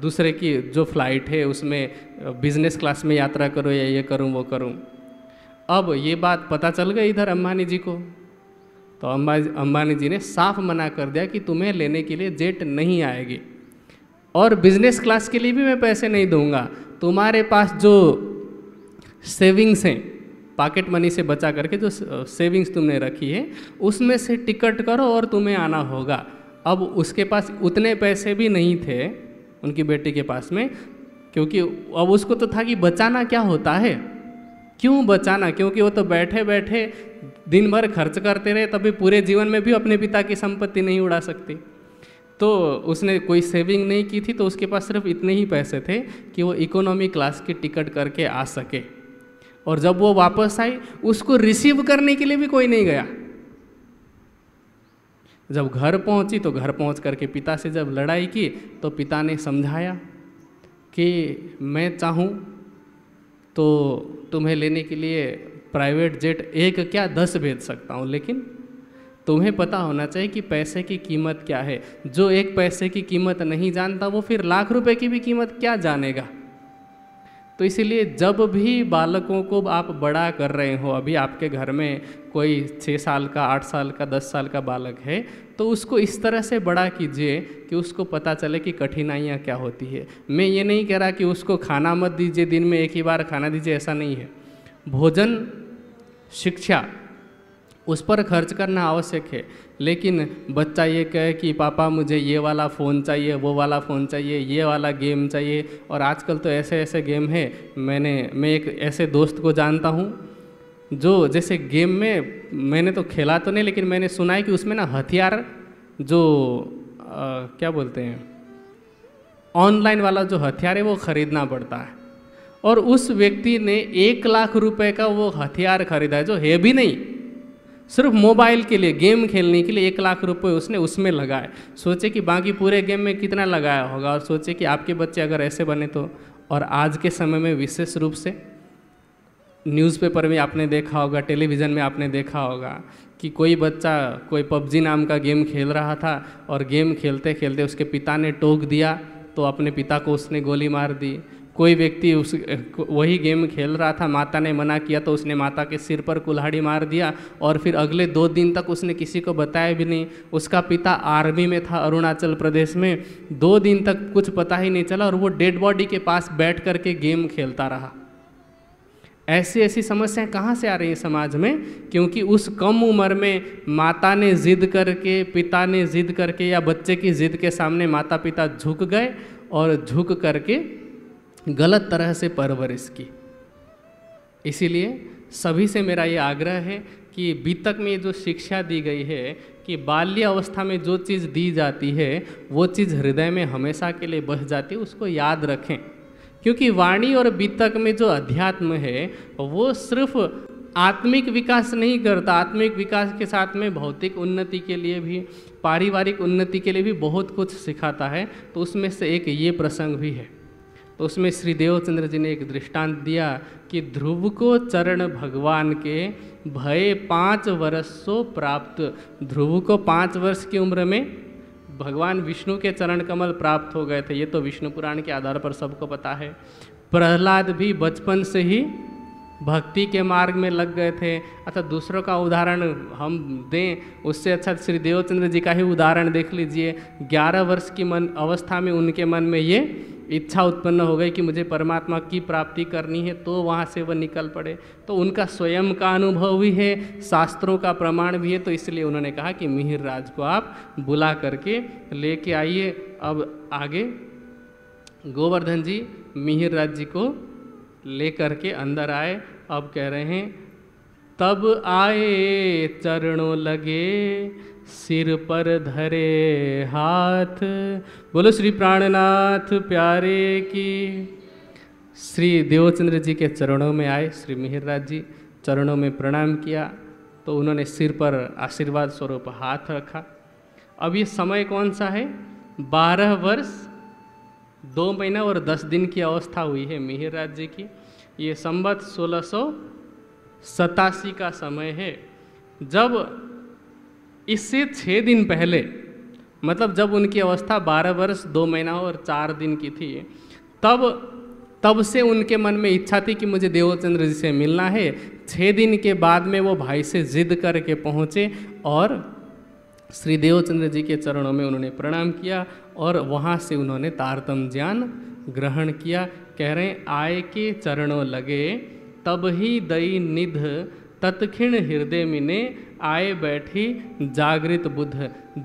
दूसरे की जो फ्लाइट है उसमें बिजनेस क्लास में यात्रा करूँ या ये करूँ वो करूँ अब ये बात पता चल गई इधर अम्बानी जी को तो अम्बा अम्बानी जी ने साफ मना कर दिया कि तुम्हें लेने के लिए जेट नहीं आएगी और बिजनेस क्लास के लिए भी मैं पैसे नहीं दूंगा तुम्हारे पास जो सेविंग्स हैं पॉकेट मनी से बचा करके जो सेविंग्स तुमने रखी है उसमें से टिकट करो और तुम्हें आना होगा अब उसके पास उतने पैसे भी नहीं थे उनकी बेटी के पास में क्योंकि अब उसको तो था कि बचाना क्या होता है क्यों बचाना क्योंकि वो तो बैठे बैठे दिन भर खर्च करते रहे तभी पूरे जीवन में भी अपने पिता की संपत्ति नहीं उड़ा सकती तो उसने कोई सेविंग नहीं की थी तो उसके पास सिर्फ इतने ही पैसे थे कि वो इकोनॉमी क्लास की टिकट करके आ सके और जब वो वापस आई उसको रिसीव करने के लिए भी कोई नहीं गया जब घर पहुंची तो घर पहुंच करके पिता से जब लड़ाई की तो पिता ने समझाया कि मैं चाहूँ तो तुम्हें लेने के लिए प्राइवेट जेट एक क्या दस भेज सकता हूँ लेकिन तुम्हें पता होना चाहिए कि पैसे की कीमत क्या है जो एक पैसे की कीमत नहीं जानता वो फिर लाख रुपए की भी कीमत क्या जानेगा तो इसीलिए जब भी बालकों को आप बड़ा कर रहे हो अभी आपके घर में कोई छः साल का आठ साल का दस साल का बालक है तो उसको इस तरह से बड़ा कीजिए कि उसको पता चले कि कठिनाइयाँ क्या होती है मैं ये नहीं कह रहा कि उसको खाना मत दीजिए दिन में एक ही बार खाना दीजिए ऐसा नहीं है भोजन शिक्षा उस पर खर्च करना आवश्यक है लेकिन बच्चा ये कहे कि पापा मुझे ये वाला फ़ोन चाहिए वो वाला फ़ोन चाहिए ये वाला गेम चाहिए और आजकल तो ऐसे ऐसे गेम है मैंने मैं एक ऐसे दोस्त को जानता हूँ जो जैसे गेम में मैंने तो खेला तो नहीं लेकिन मैंने सुना है कि उसमें ना हथियार जो आ, क्या बोलते हैं ऑनलाइन वाला जो हथियार है वो ख़रीदना पड़ता है और उस व्यक्ति ने एक लाख रुपए का वो हथियार खरीदा है जो है भी नहीं सिर्फ मोबाइल के लिए गेम खेलने के लिए एक लाख रुपए उसने उसमें लगाए सोचे कि बाकी पूरे गेम में कितना लगाया होगा और सोचे कि आपके बच्चे अगर ऐसे बने तो और आज के समय में विशेष रूप से न्यूज़पेपर में आपने देखा होगा टेलीविज़न में आपने देखा होगा कि कोई बच्चा कोई पबजी नाम का गेम खेल रहा था और गेम खेलते खेलते उसके पिता ने टोक दिया तो अपने पिता को उसने गोली मार दी कोई व्यक्ति उस वही गेम खेल रहा था माता ने मना किया तो उसने माता के सिर पर कुल्हाड़ी मार दिया और फिर अगले दो दिन तक उसने किसी को बताया भी नहीं उसका पिता आर्मी में था अरुणाचल प्रदेश में दो दिन तक कुछ पता ही नहीं चला और वो डेड बॉडी के पास बैठ करके गेम खेलता रहा ऐसी ऐसी समस्याएं कहाँ से आ रही हैं समाज में क्योंकि उस कम उम्र में माता ने जिद करके पिता ने जिद करके या बच्चे की जिद के सामने माता पिता झुक गए और झुक करके गलत तरह से परवरिश की इसीलिए सभी से मेरा ये आग्रह है कि बीतक में जो शिक्षा दी गई है कि बाल्य अवस्था में जो चीज़ दी जाती है वो चीज़ हृदय में हमेशा के लिए बह जाती है उसको याद रखें क्योंकि वाणी और बीतक में जो अध्यात्म है वो सिर्फ आत्मिक विकास नहीं करता आत्मिक विकास के साथ में भौतिक उन्नति के लिए भी पारिवारिक उन्नति के लिए भी बहुत कुछ सिखाता है तो उसमें से एक ये प्रसंग भी है तो उसमें श्री देवचंद्र जी ने एक दृष्टांत दिया कि ध्रुव को चरण भगवान के भय पाँच वर्ष सो प्राप्त ध्रुव को पाँच वर्ष की उम्र में भगवान विष्णु के चरण कमल प्राप्त हो गए थे ये तो विष्णु पुराण के आधार पर सबको पता है प्रहलाद भी बचपन से ही भक्ति के मार्ग में लग गए थे अच्छा दूसरों का उदाहरण हम दें उससे अच्छा श्री देवचंद्र जी का ही उदाहरण देख लीजिए ग्यारह वर्ष की मन अवस्था में उनके मन में ये इच्छा उत्पन्न हो गई कि मुझे परमात्मा की प्राप्ति करनी है तो वहाँ से वह निकल पड़े तो उनका स्वयं का अनुभव भी है शास्त्रों का प्रमाण भी है तो इसलिए उन्होंने कहा कि मिहिर राज को आप बुला करके लेके आइए अब आगे गोवर्धन जी मिहिर राज जी को लेकर के अंदर आए अब कह रहे हैं तब आए चरणों लगे सिर पर धरे हाथ बोलो श्री प्राणनाथ प्यारे की श्री देवचंद्र जी के चरणों में आए श्री मिहिरराज जी चरणों में प्रणाम किया तो उन्होंने सिर पर आशीर्वाद स्वरूप हाथ रखा अब ये समय कौन सा है बारह वर्ष दो महीना और दस दिन की अवस्था हुई है मिहिरराज जी की ये संबत सोलह सौ सतासी का समय है जब इससे छः दिन पहले मतलब जब उनकी अवस्था बारह वर्ष दो महीना और चार दिन की थी तब तब से उनके मन में इच्छा थी कि मुझे देवचंद्र जी से मिलना है छः दिन के बाद में वो भाई से जिद करके पहुँचे और श्री देवचंद्र जी के चरणों में उन्होंने प्रणाम किया और वहाँ से उन्होंने तारतम ज्ञान ग्रहण किया कह रहे हैं आय के चरणों लगे तब ही दई निध तत्खिण हृदय ने आए बैठी जागृत बुद्ध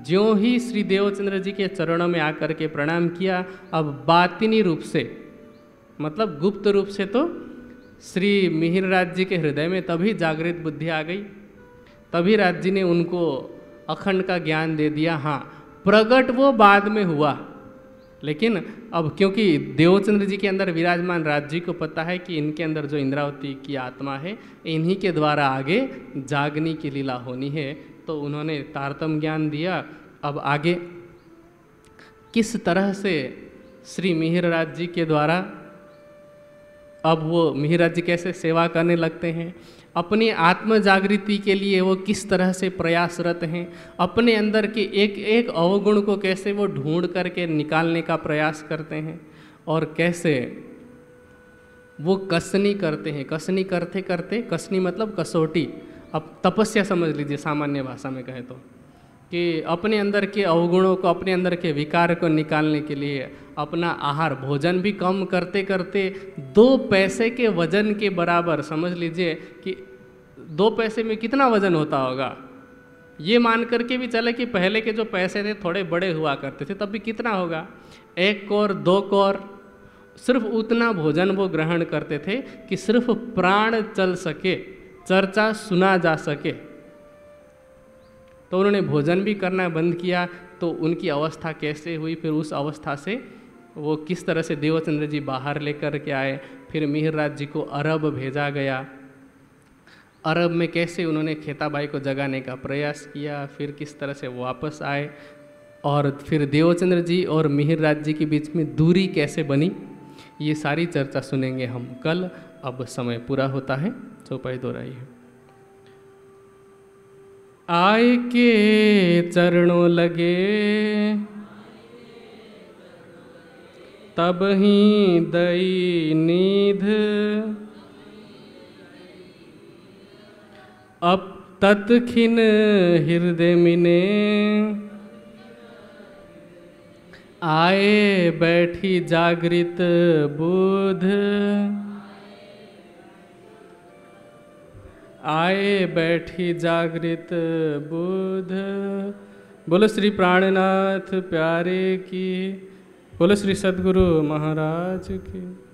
ज्यो ही श्री देवचंद्र जी के चरणों में आकर के प्रणाम किया अब बातिनी रूप से मतलब गुप्त रूप से तो श्री मिहिर राज जी के हृदय में तभी जागृत बुद्धि आ गई तभी राज जी ने उनको अखंड का ज्ञान दे दिया हाँ प्रकट वो बाद में हुआ लेकिन अब क्योंकि देवचंद्र जी के अंदर विराजमान राज जी को पता है कि इनके अंदर जो इंद्रावती की आत्मा है इन्हीं के द्वारा आगे जागनी की लीला होनी है तो उन्होंने तारतम ज्ञान दिया अब आगे किस तरह से श्री मिहिरराज जी के द्वारा अब वो मिहिरराज जी कैसे सेवा करने लगते हैं अपने आत्म जागृति के लिए वो किस तरह से प्रयासरत हैं अपने अंदर के एक एक अवगुण को कैसे वो ढूंढ करके निकालने का प्रयास करते हैं और कैसे वो कसनी करते हैं कसनी करते करते कसनी मतलब कसौटी अब तपस्या समझ लीजिए सामान्य भाषा में कहे तो कि अपने अंदर के अवगुणों को अपने अंदर के विकार को निकालने के लिए अपना आहार भोजन भी कम करते करते दो पैसे के वजन के बराबर समझ लीजिए कि दो पैसे में कितना वजन होता होगा ये मान करके भी चले कि पहले के जो पैसे थे थोड़े बड़े हुआ करते थे तब भी कितना होगा एक कौर दो कौर सिर्फ उतना भोजन वो ग्रहण करते थे कि सिर्फ प्राण चल सके चर्चा सुना जा सके तो उन्होंने भोजन भी करना बंद किया तो उनकी अवस्था कैसे हुई फिर उस अवस्था से वो किस तरह से देवचंद्र जी बाहर लेकर के आए फिर मिहिरराज जी को अरब भेजा गया अरब में कैसे उन्होंने खेताबाई को जगाने का प्रयास किया फिर किस तरह से वापस आए और फिर देवचंद्र जी और मिहिरराज जी के बीच में दूरी कैसे बनी ये सारी चर्चा सुनेंगे हम कल अब समय पूरा होता है चौपाई तो दोहराइए आय के चरणों लगे तब ही दई नीध अब तत्खिन हृदय मिने आए बैठी जागृत बुध आए बैठी जागृत बुध बोलो श्री प्राणनाथ प्यारे की बोलो श्री सदगुरु महाराज की